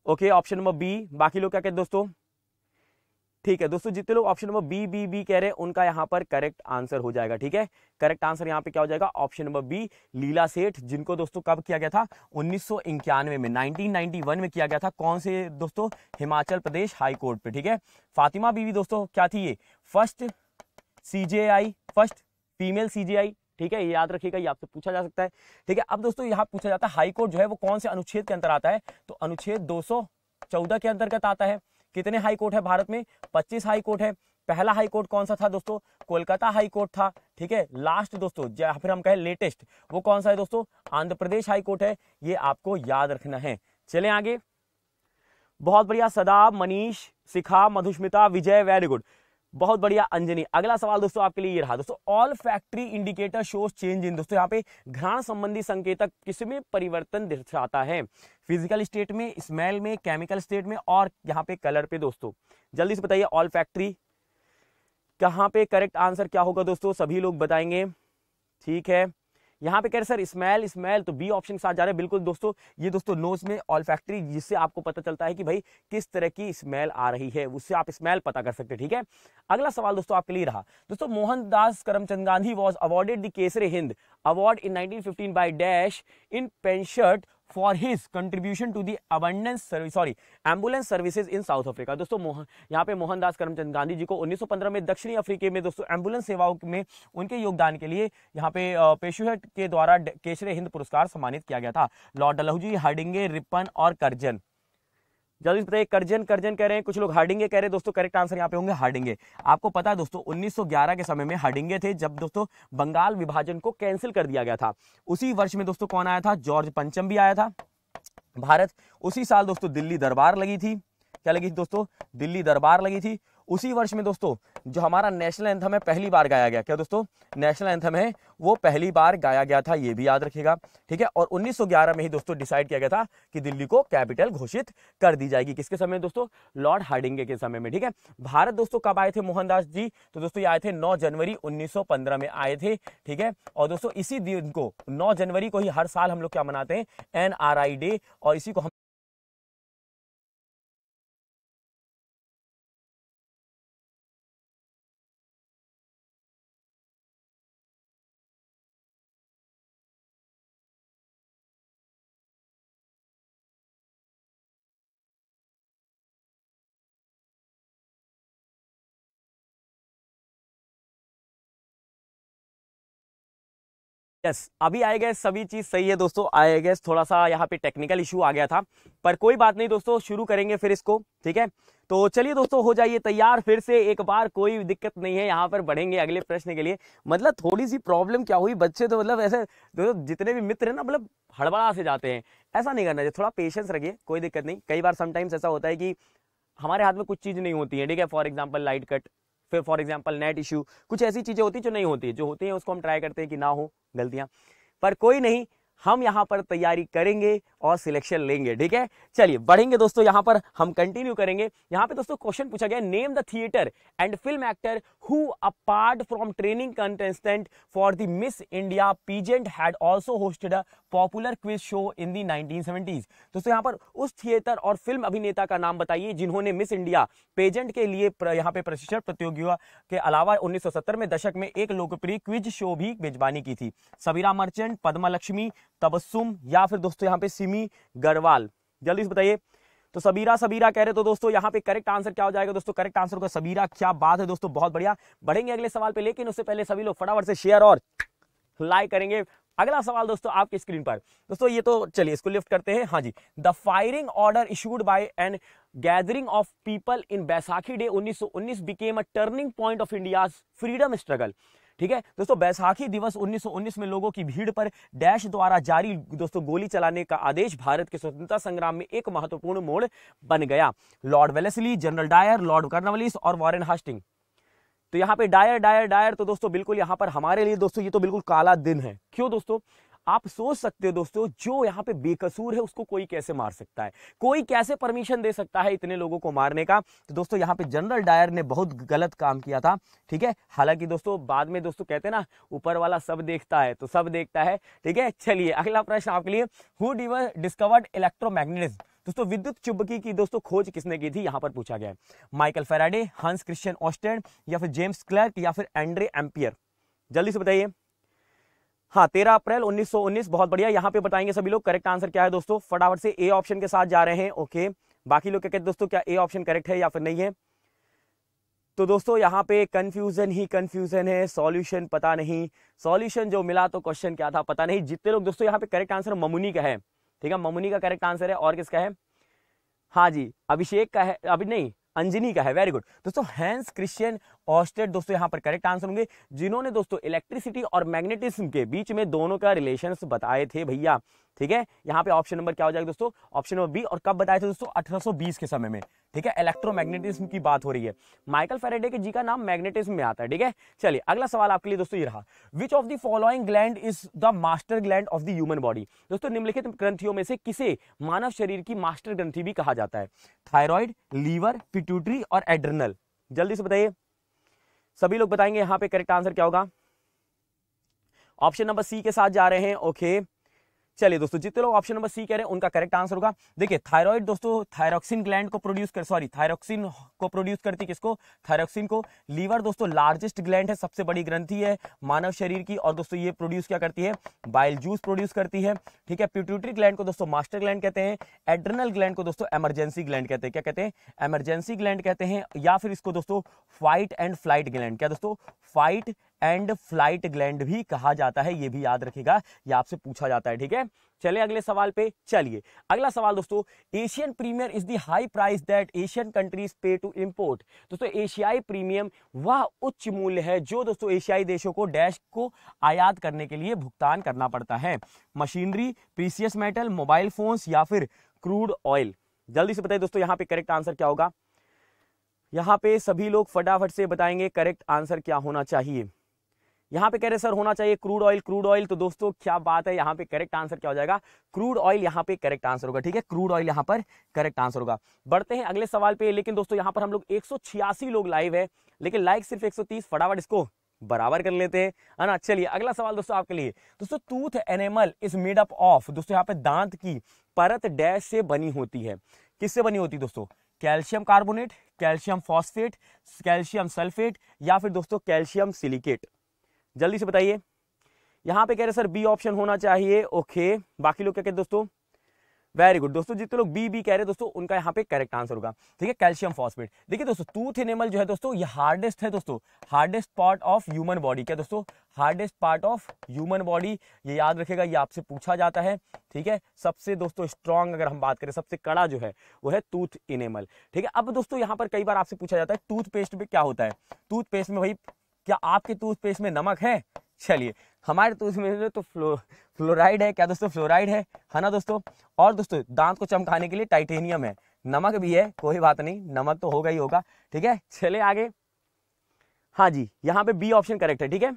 [SPEAKER 1] ओके ऑप्शन नंबर बी बाकी लोग क्या कहते हैं दोस्तों ठीक है दोस्तों जितने लोग option number B B B कह रहे हैं उनका यहाँ पर करेक्ट आंसर हो जाएगा ठीक है करेक्ट आंसर यहाँ पे क्या हो जाएगा ऑप्शन नंबर बी लीला सेठ जिनको दोस्तों कब किया गया था उन्नीस में 1991 में किया गया था कौन से दोस्तों हिमाचल प्रदेश हाई कोर्ट पे ठीक है फातिमा बीवी दोस्तों क्या थी ये first C first female CJI ठीक है ये याद रखिएगा ये आपसे पूछा जा सकता है ठीक है अब दोस्तों यहाँ पूछा जाता है हाईकोर्ट जो है वो कौन से अनुच्छेद के अंतर आता है तो अनुच्छेद 214 के अंतर्गत आता है कितने हाईकोर्ट है भारत में 25 हाईकोर्ट है पहला हाई कोर्ट कौन सा था दोस्तों कोलकाता हाई कोर्ट था ठीक है लास्ट दोस्तों या फिर हम कहें लेटेस्ट वो कौन सा है दोस्तों आंध्र प्रदेश हाई कोर्ट है ये आपको याद रखना है चले आगे बहुत बढ़िया सदाब मनीष शिखा मधुस्मिता विजय वेरी गुड बहुत बढ़िया अंजनी अगला सवाल दोस्तों आपके लिए ये रहा दोस्तों olfactory indicator shows change in दोस्तों यहाँ पे घ्राण संबंधी संकेतक किसमें परिवर्तन दर्शाता है फिजिकल स्टेट में स्मेल में केमिकल स्टेट में और यहाँ पे कलर पे दोस्तों जल्दी से बताइए ऑल फैक्ट्री कहाँ पे करेक्ट आंसर क्या होगा दोस्तों सभी लोग बताएंगे ठीक है यहाँ पे कह रहे सर स्मेल स्मेल तो बी ऑप्शन के साथ जा रहे हैं बिल्कुल दोस्तों ये दोस्तों नोज में ऑल फैक्ट्री जिससे आपको पता चलता है कि भाई किस तरह की स्मेल आ रही है उससे आप स्मेल पता कर सकते हैं ठीक है अगला सवाल दोस्तों आपके लिए रहा दोस्तों Mohandas Karamchand Gandhi was awarded the Kaisar-e Hind award in nineteen by dash in पेंशर्ट for his contribution to the abundance service sorry ambulance services in South Africa दोस्तों यहाँ पे मोहनदास करमचंद गांधी जी को 1915 में दक्षिणी अफ्रीका में दोस्तों एम्बुलेंस सेवाओं में उनके योगदान के लिए यहाँ पे पेशुहट के द्वारा केसरे हिंद पुरस्कार सम्मानित किया गया था लॉर्ड डलहौजी हडिंगे रिपन और करजन जल्दी से बताइए कर्जन कर्जन कह रहे हैं कुछ लोग हार्डिंगे कह रहे हैं दोस्तों करेक्ट आंसर यहाँ पे होंगे हार्डिंगे आपको पता है दोस्तों 1911 के समय में हार्डिंगे थे जब दोस्तों बंगाल विभाजन को कैंसिल कर दिया गया था उसी वर्ष में दोस्तों कौन आया था जॉर्ज पंचम भी आया था भारत उसी साल दोस्तों दिल्ली दरबार लगी थी क्या लगी थी दोस्तों दिल्ली दरबार लगी थी उसी वर्ष में दोस्तों जो हमारा नेशनल एंथम है पहली बार गाया गया क्या दोस्तों नेशनल एंथम है वो पहली बार गाया गया था ये भी याद रखिएगा ठीक है और 1911 में ही दोस्तों डिसाइड किया गया था कि दिल्ली को कैपिटल घोषित कर दी जाएगी किसके समय दोस्तों लॉर्ड हार्डिंगे के समय में ठीक है भारत दोस्तों कब आए थे मोहनदास जी तो दोस्तों ये आए थे नौ जनवरी उन्नीस में आए थे ठीक है और दोस्तों इसी दिन को नौ जनवरी को ही हर साल हम लोग क्या मनाते हैं एन डे और इसी को हम यस अभी आए गए सभी चीज़ सही है दोस्तों आए गए थोड़ा सा यहाँ पे टेक्निकल इशू आ गया था पर कोई बात नहीं दोस्तों शुरू करेंगे फिर इसको ठीक है तो चलिए दोस्तों हो जाइए तैयार फिर से एक बार कोई दिक्कत नहीं है यहाँ पर बढ़ेंगे अगले प्रश्न के लिए मतलब थोड़ी सी प्रॉब्लम क्या हुई बच्चे तो मतलब ऐसे दोस्तों जितने भी मित्र हैं ना मतलब हड़बड़ा से जाते हैं ऐसा नहीं करना चाहिए थोड़ा पेशेंस रखिए कोई दिक्कत नहीं कई बार समटाइम्स ऐसा होता है कि हमारे हाथ में कुछ चीज़ नहीं होती है ठीक है फॉर एग्जाम्पल लाइट कट फिर फॉर एग्जाम्पल नेट इशू कुछ ऐसी चीज़ें होती जो नहीं होती जो होती हैं उसको हम ट्राई करते हैं कि ना हो गलतियां पर कोई नहीं हम यहाँ पर तैयारी करेंगे और सिलेक्शन लेंगे ठीक है चलिए बढ़ेंगे दोस्तों यहाँ पर हम कंटिन्यू करेंगे यहाँ पे दोस्तों क्वेश्चन पूछा गया name the theatre and film actor who apart from training contestant for the Miss India pageant had also hosted a popular quiz show in the nineteen दोस्तों यहाँ पर उस थिएटर और फिल्म अभिनेता का नाम बताइए जिन्होंने मिस इंडिया पेजेंट के लिए यहाँ पे प्रशिक्षण प्रतियोगिता के अलावा 1970 में दशक में एक लोकप्रिय क्विज शो भी मेजबानी की थी सबीरा मर्चेंट पद्मा लक्ष्मी तबस्सुम या फिर दोस्तों यहाँ पे सिमी गढ़वाल जल्दी से बताइए तो सबीरा सबीरा कह रहे तो दोस्तों यहाँ पे करेक्ट आंसर क्या हो जाएगा दोस्तों करेक्ट आंसर होगा सबीरा क्या बात है दोस्तों बहुत बढ़िया बढ़ेंगे अगले सवाल पे लेकिन उससे पहले सभी लोग फटाफट से शेयर और लाइक करेंगे अगला सवाल दोस्तों आपके स्क्रीन पर दोस्तों ये तो चलिए इसको लिफ्ट करते हैं हाँ जी the firing order issued by an gathering of people in Baisakhi day 1919 became a turning point of India freedom struggle ठीक है दोस्तों बैसाखी दिवस 1919 में लोगों की भीड़ पर डैश द्वारा जारी दोस्तों गोली चलाने का आदेश भारत के स्वतंत्रता संग्राम में एक महत्वपूर्ण मोड़ बन गया lord Wellesley general Dyer lord Cornwallis और वॉरेन हास्टिंग तो यहाँ पे डायर डायर डायर तो दोस्तों बिल्कुल यहाँ पर हमारे लिए दोस्तों ये तो बिल्कुल काला दिन है क्यों दोस्तों आप सोच सकते हो दोस्तों जो यहाँ पे बेकसूर है उसको कोई कैसे मार सकता है कोई कैसे परमिशन दे सकता है इतने लोगों को मारने का तो दोस्तों यहाँ पे जनरल डायर ने बहुत गलत काम किया था ठीक है हालांकि दोस्तों बाद में दोस्तों कहते ना ऊपर वाला सब देखता है तो सब देखता है ठीक है चलिए अगला प्रश्न आपके लिए हु डिस्कवर्ड इलेक्ट्रोमैग्नेटिज्म दोस्तों विद्युत चुंबकी की दोस्तों खोज किसने की थी यहां पर पूछा गया है Michael Faraday Hans Christian Oersted या फिर जेम्स क्लर्क या फिर एंड्रे एम्पियर जल्दी से बताइए हाँ तेरह अप्रैल 1919 बहुत बढ़िया यहाँ पे बताएंगे सभी लोग करेक्ट आंसर क्या है दोस्तों फटाफट से ए ऑप्शन के साथ जा रहे हैं ओके बाकी लोग क्या कहते दोस्तों क्या ए ऑप्शन करेक्ट है या फिर नहीं है तो दोस्तों यहाँ पे कंफ्यूजन ही कंफ्यूजन है सॉल्यूशन पता नहीं सॉल्यूशन जो मिला तो क्वेश्चन क्या था पता नहीं जितने लोग दोस्तों यहाँ पे करेक्ट आंसर ममुनी का है ठीक है ममुनी का करेक्ट आंसर है और किसका है हाँ जी अभिषेक का है अभी नहीं अंजनी का है वेरी गुड दोस्तों हैंस क्रिश्चियन ऑस्टेड दोस्तों यहाँ पर करेक्ट आंसर होंगे जिन्होंने दोस्तों इलेक्ट्रिसिटी और मैग्नेटिज्म के बीच में दोनों का रिलेशन बताए थे भैया ठीक है यहाँ पे ऑप्शन नंबर क्या हो जाएगा दोस्तों ऑप्शन नंबर बी और कब बताए थे दोस्तों 1820 के समय में ठीक है इलेक्ट्रोमैग्नेटिज्म की बात हो रही है माइकल फेरेडे के जी का नाम मैग्नेटिज्म में आता है ठीक है चलिए अगला सवाल आपके लिए दोस्तों ये रहा which of the following gland is the master gland of the human body दोस्तों निम्नलिखित ग्रंथियों में से किसे मानव शरीर की मास्टर ग्रंथि भी कहा जाता है थायराइड लीवर पिट्यूटरी और एड्रनल जल्दी से बताइए सभी लोग बताएंगे यहाँ पे करेक्ट आंसर क्या होगा ऑप्शन नंबर सी के साथ जा रहे हैं ओके okay. चलिए दोस्तों जितने लोग ऑप्शन नंबर सी कह रहे हैं उनका करेक्ट आंसर होगा देखिए थायराइड दोस्तों थायरोक्सिन ग्लैंड को प्रोड्यूस कर सॉरी थायरोक्सिन को प्रोड्यूस करती किसको थायरोक्सिन को लीवर दोस्तों लार्जेस्ट ग्लैंड है सबसे बड़ी ग्रंथि है मानव शरीर की और दोस्तों ये प्रोड्यूस क्या करती है बाइल जूस प्रोड्यूस करती है ठीक है प्यूट्यूटरी ग्लैंड को दोस्तों मास्टर ग्लैंड कहते हैं एड्रनल ग्लैंड को दोस्तों एमरजेंसी ग्लैंड कहते हैं क्या कहते हैं एमरजेंसी ग्लैंड कहते हैं या फिर इसको दोस्तों फाइट एंड फ्लाइट ग्लैंड क्या दोस्तों फाइट एंड फ्लाइट ग्लैंड भी कहा जाता है ये भी याद रखेगा ये आपसे पूछा जाता है ठीक है चले अगले सवाल पे चलिए अगला सवाल दोस्तों Asian premier is the high price that Asian countries pay to import दोस्तों एशियाई प्रीमियम वह उच्च मूल्य है जो दोस्तों एशियाई देशों को डैश को आयात करने के लिए भुगतान करना पड़ता है machinery precious metal mobile phones या फिर क्रूड ऑयल जल्दी से बताइए दोस्तों यहाँ पे करेक्ट आंसर क्या होगा यहाँ पे सभी लोग फटाफट से बताएंगे करेक्ट आंसर क्या होना चाहिए यहाँ पे कह रहे सर होना चाहिए क्रूड ऑयल क्रूड ऑयल तो दोस्तों क्या बात है यहाँ पे करेक्ट आंसर क्या हो जाएगा क्रूड ऑयल यहाँ पे करेक्ट आंसर होगा ठीक है क्रूड ऑयल यहाँ पर करेक्ट आंसर होगा बढ़ते हैं अगले सवाल पे लेकिन दोस्तों यहाँ पर हम लोग एक लोग लाइव है लेकिन लाइक सिर्फ एक फटाफट इसको बराबर कर लेते हैं ना चलिए अगला सवाल दोस्तों आपके लिए दोस्तों tooth enamel is made up of दोस्तों यहाँ पे दांत की परत डैश से बनी होती है किससे बनी होती है दोस्तों calcium carbonate calcium phosphate calcium sulphate या फिर दोस्तों कैल्शियम सिलिकेट जल्दी से बताइए यहाँ पे कह रहे सर बी ऑप्शन होना चाहिए ओके बाकी लोग क्या कहते दोस्तों वेरी गुड दोस्तों जितने लोग बी बी कह रहे हैं दोस्तों उनका यहाँ पे करेक्ट आंसर होगा ठीक है कैल्शियम फॉस्फेट देखिए दोस्तों टूथ एनिमल जो है दोस्तों ये हार्डेस्ट है दोस्तों hardest part of human body क्या दोस्तों hardest part of human body ये याद रखेगा ये आपसे पूछा जाता है ठीक है सबसे दोस्तों स्ट्रांग अगर हम बात करें सबसे कड़ा जो है वो है टूथ इनेमल ठीक है अब दोस्तों यहाँ पर कई बार आपसे पूछा जाता है टूथपेस्ट में क्या होता है टूथपेस्ट में भाई क्या आपके टूथपेस्ट में नमक है चलिए हमारे टूथपेस्ट में तो फ्लो फ्लोराइड है क्या दोस्तों फ्लोराइड है है ना दोस्तों और दोस्तों दांत को चमकाने के लिए टाइटेनियम है नमक भी है कोई बात नहीं नमक तो होगा ही होगा ठीक है चले आगे हाँ जी यहाँ पे बी ऑप्शन करेक्ट है ठीक है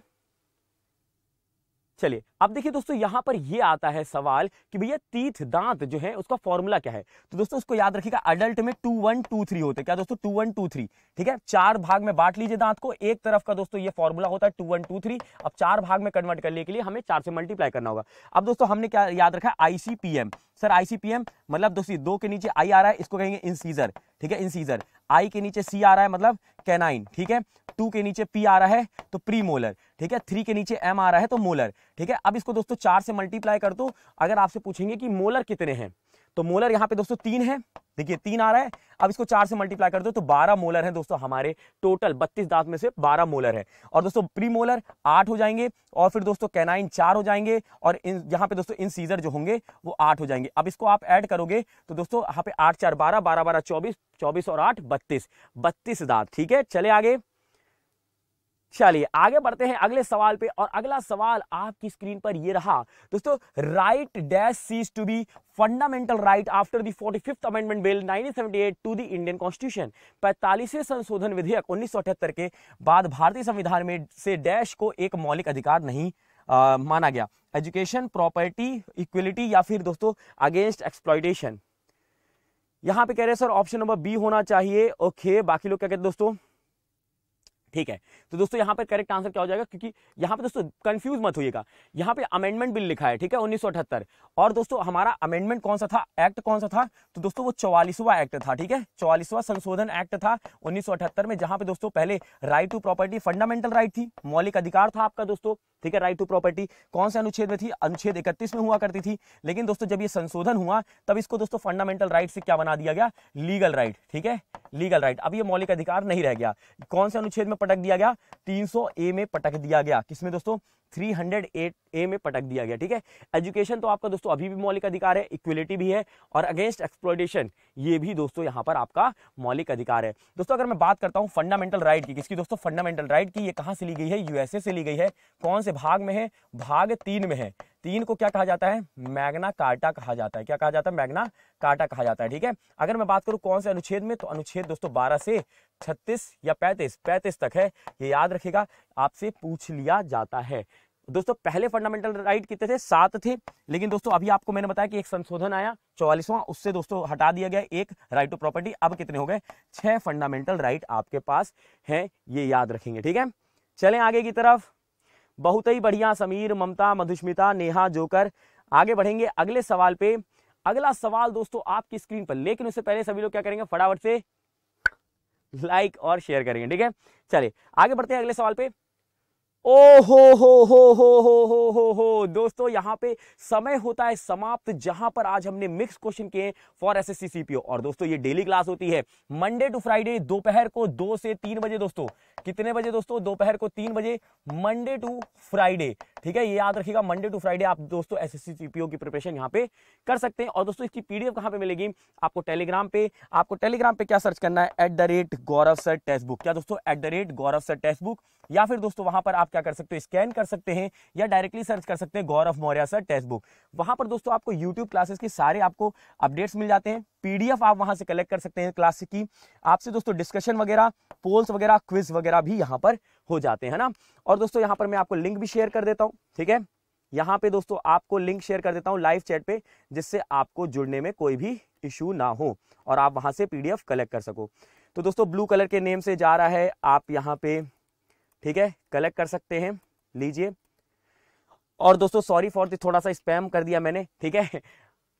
[SPEAKER 1] चलिए अब देखिए दोस्तों यहां पर ये आता है सवाल कि भैया तीथ दांत जो है उसका फॉर्मूला क्या है तो दोस्तों उसको याद रखिएगा अडल्ट में टू वन टू थ्री होते क्या दोस्तों टू वन टू थ्री ठीक है चार भाग में बांट लीजिए दांत को एक तरफ का दोस्तों ये फॉर्मूला होता है टू वन टू थ्री अब चार भाग में कन्वर्ट करने के लिए हमें चार से मल्टीप्लाई करना होगा अब दोस्तों हमने क्या याद रखा है आईसीपीएम सर आईसीपीएम मतलब दोस्तों दो के नीचे आई आ रहा है इसको कहेंगे इंसीजर ठीक है इंसीजर आई के नीचे सी आ रहा है मतलब कैनाइन ठीक है टू के नीचे पी आ रहा है तो प्री मोलर ठीक है थ्री के नीचे एम आ रहा है तो मोलर ठीक है अब इसको दोस्तों चार से मल्टीप्लाई कर दो अगर आपसे पूछेंगे कि मोलर कितने हैं तो मोलर यहाँ पे दोस्तों तीन है देखिए तीन आ रहा है अब इसको चार से मल्टीप्लाई कर दो तो बारह मोलर है दोस्तों हमारे टोटल बत्तीस दांत में से बारह मोलर है और दोस्तों प्री मोलर आठ हो जाएंगे और फिर दोस्तों कैनाइन चार हो जाएंगे और इन यहाँ पे दोस्तों इन सीजर जो होंगे वो आठ हो जाएंगे अब इसको आप ऐड करोगे तो दोस्तों यहाँ पे आठ चार बारह बारह बारह चौबीस चौबीस और आठ बत्तीस बत्तीस दांत ठीक है चले आगे चलिए आगे बढ़ते हैं अगले सवाल पे और अगला सवाल आपकी स्क्रीन पर ये रहा दोस्तों right dash cease to be fundamental right after the forty fifth amendment bill 1978 to the Indian constitution पैंतालीसवें संशोधन विधेयक उन्नीस के बाद भारतीय संविधान में से डैश को एक मौलिक अधिकार नहीं आ, माना गया एजुकेशन प्रॉपर्टी इक्वलिटी या फिर दोस्तों अगेंस्ट एक्सप्लॉयटेशन यहाँ पे कह रहे हैं सर ऑप्शन नंबर बी होना चाहिए ओके बाकी लोग क्या कहते दोस्तों ठीक है तो दोस्तों यहां पर करेक्ट आंसर क्या हो जाएगा क्योंकि यहां पर दोस्तों कंफ्यूज मत होइएगा यहां पर अमेंडमेंट बिल लिखा है ठीक है उन्नीस और दोस्तों हमारा अमेंडमेंट कौन सा था एक्ट कौन सा था तो दोस्तों वो चौवालीसवा एक्ट था ठीक है चौवालीसवा संशोधन एक्ट था उन्नीस में जहां पर दोस्तों पहले right to property fundamental right थी मौलिक अधिकार था आपका दोस्तों ठीक है राइट टू प्रॉपर्टी कौन से अनुच्छेद में थी अनुच्छेद इकतीस में हुआ करती थी लेकिन दोस्तों जब ये संशोधन हुआ तब इसको दोस्तों फंडामेंटल राइट से क्या बना दिया गया लीगल राइट ठीक है लीगल राइट अब ये मौलिक अधिकार नहीं रह गया कौन से अनुच्छेद में पटक दिया गया तीन ए में पटक दिया गया किसमें दोस्तों एट ए में पटक दिया गया ठीक है एजुकेशन तो आपका दोस्तों अभी भी मौलिक अधिकार है इक्वलिटी भी है और अगेंस्ट एक्सप्लोडेशन ये भी दोस्तों यहाँ पर आपका मौलिक अधिकार है दोस्तों अगर मैं बात करता हूँ फंडामेंटल राइट की किसकी दोस्तों फंडामेंटल राइट की ये कहाँ से ली गई है यूएसए से ली गई है कौन से भाग में है भाग तीन में है तीन को क्या कहा जाता है मैग्ना कार्टा कहा जाता है क्या कहा जाता है मैग्ना कार्टा कहा जाता है ठीक है अगर मैं बात करूं कौन से अनुच्छेद में तो अनुच्छेद दोस्तों बारह से छत्तीस या पैंतीस पैंतीस तक है ये याद रखेगा आपसे पूछ लिया जाता है दोस्तों पहले फंडामेंटल राइट कितने थे सात थे लेकिन दोस्तों अभी आपको मैंने बताया कि एक संशोधन आया चौवालीसवां उससे दोस्तों हटा दिया गया एक राइट टू प्रॉपर्टी अब कितने हो गए छह फंडामेंटल राइट आपके पास हैं ये याद रखेंगे ठीक है चलें आगे की तरफ बहुत ही बढ़िया समीर ममता मधुस्मिता नेहा जोकर आगे बढ़ेंगे अगले सवाल पे अगला सवाल दोस्तों आपकी स्क्रीन पर लेकिन उससे पहले सभी लोग क्या करेंगे फटाफट से लाइक और शेयर करेंगे ठीक है चलिए आगे बढ़ते हैं अगले सवाल पे ओ हो हो हो हो हो हो हो हो दोस्तों यहाँ पे समय होता है समाप्त जहां पर आज हमने मिक्स क्वेश्चन किए फॉर एस एस और दोस्तों ये डेली क्लास होती है मंडे टू फ्राइडे दोपहर को दो से तीन बजे दोस्तों कितने बजे दोस्तों दोपहर को तीन बजे मंडे टू फ्राइडे ठीक है ये याद रखिएगा मंडे टू फ्राइडे आप दोस्तों एस एस की प्रिपरेशन यहाँ पे कर सकते हैं और दोस्तों इसकी पीडीएफ कहाँ पे मिलेगी आपको टेलीग्राम पे आपको टेलीग्राम पे क्या सर्च करना है at the rate Gaurav sir text book क्या दोस्तों at the rate Gaurav sir text book या फिर दोस्तों वहां पर आप क्या कर सकते हो स्कैन कर सकते हैं या डायरेक्टली सर्च कर सकते हैं Gaurav Maurya sir text book वहां पर दोस्तों आपको यूट्यूब क्लासेस के सारे आपको अपडेट्स मिल जाते हैं पीडीएफ आप वहां से कलेक्ट कर सकते हैं क्लास की आपसे दोस्तों डिस्कशन वगैरह पोल्स वगैरह क्विज वगैरह भी यहाँ पर हो जाते हैं ना और दोस्तों यहाँ पर मैं आपको लिंक भी शेयर कर देता हूँ ठीक है यहाँ पे दोस्तों आपको लिंक शेयर कर देता हूँ लाइव चैट पे जिससे आपको जुड़ने में कोई भी इशू ना हो और आप वहां से पीडीएफ कलेक्ट कर सको तो दोस्तों ब्लू कलर के नेम से जा रहा है आप यहाँ पे ठीक है कलेक्ट कर सकते हैं लीजिए और दोस्तों सॉरी फॉर थोड़ा सा स्पैम कर दिया मैंने ठीक है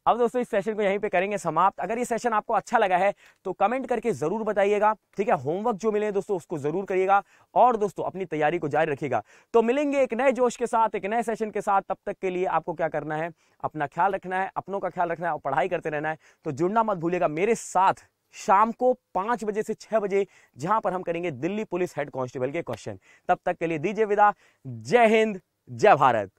[SPEAKER 1] अब दोस्तों इस सेशन को यहीं पे करेंगे समाप्त अगर ये सेशन आपको अच्छा लगा है तो कमेंट करके जरूर बताइएगा ठीक है होमवर्क जो मिले दोस्तों उसको जरूर करिएगा और दोस्तों अपनी तैयारी को जारी रखिएगा तो मिलेंगे एक नए जोश के साथ एक नए सेशन के साथ तब तक के लिए आपको क्या करना है अपना ख्याल रखना है अपनों का ख्याल रखना है और पढ़ाई करते रहना है तो जुड़ना मत भूलेगा मेरे साथ शाम को पांच बजे से छह बजे जहां पर हम करेंगे दिल्ली पुलिस हेड कांस्टेबल के क्वेश्चन तब तक के लिए दीजिए विदा जय हिंद जय भारत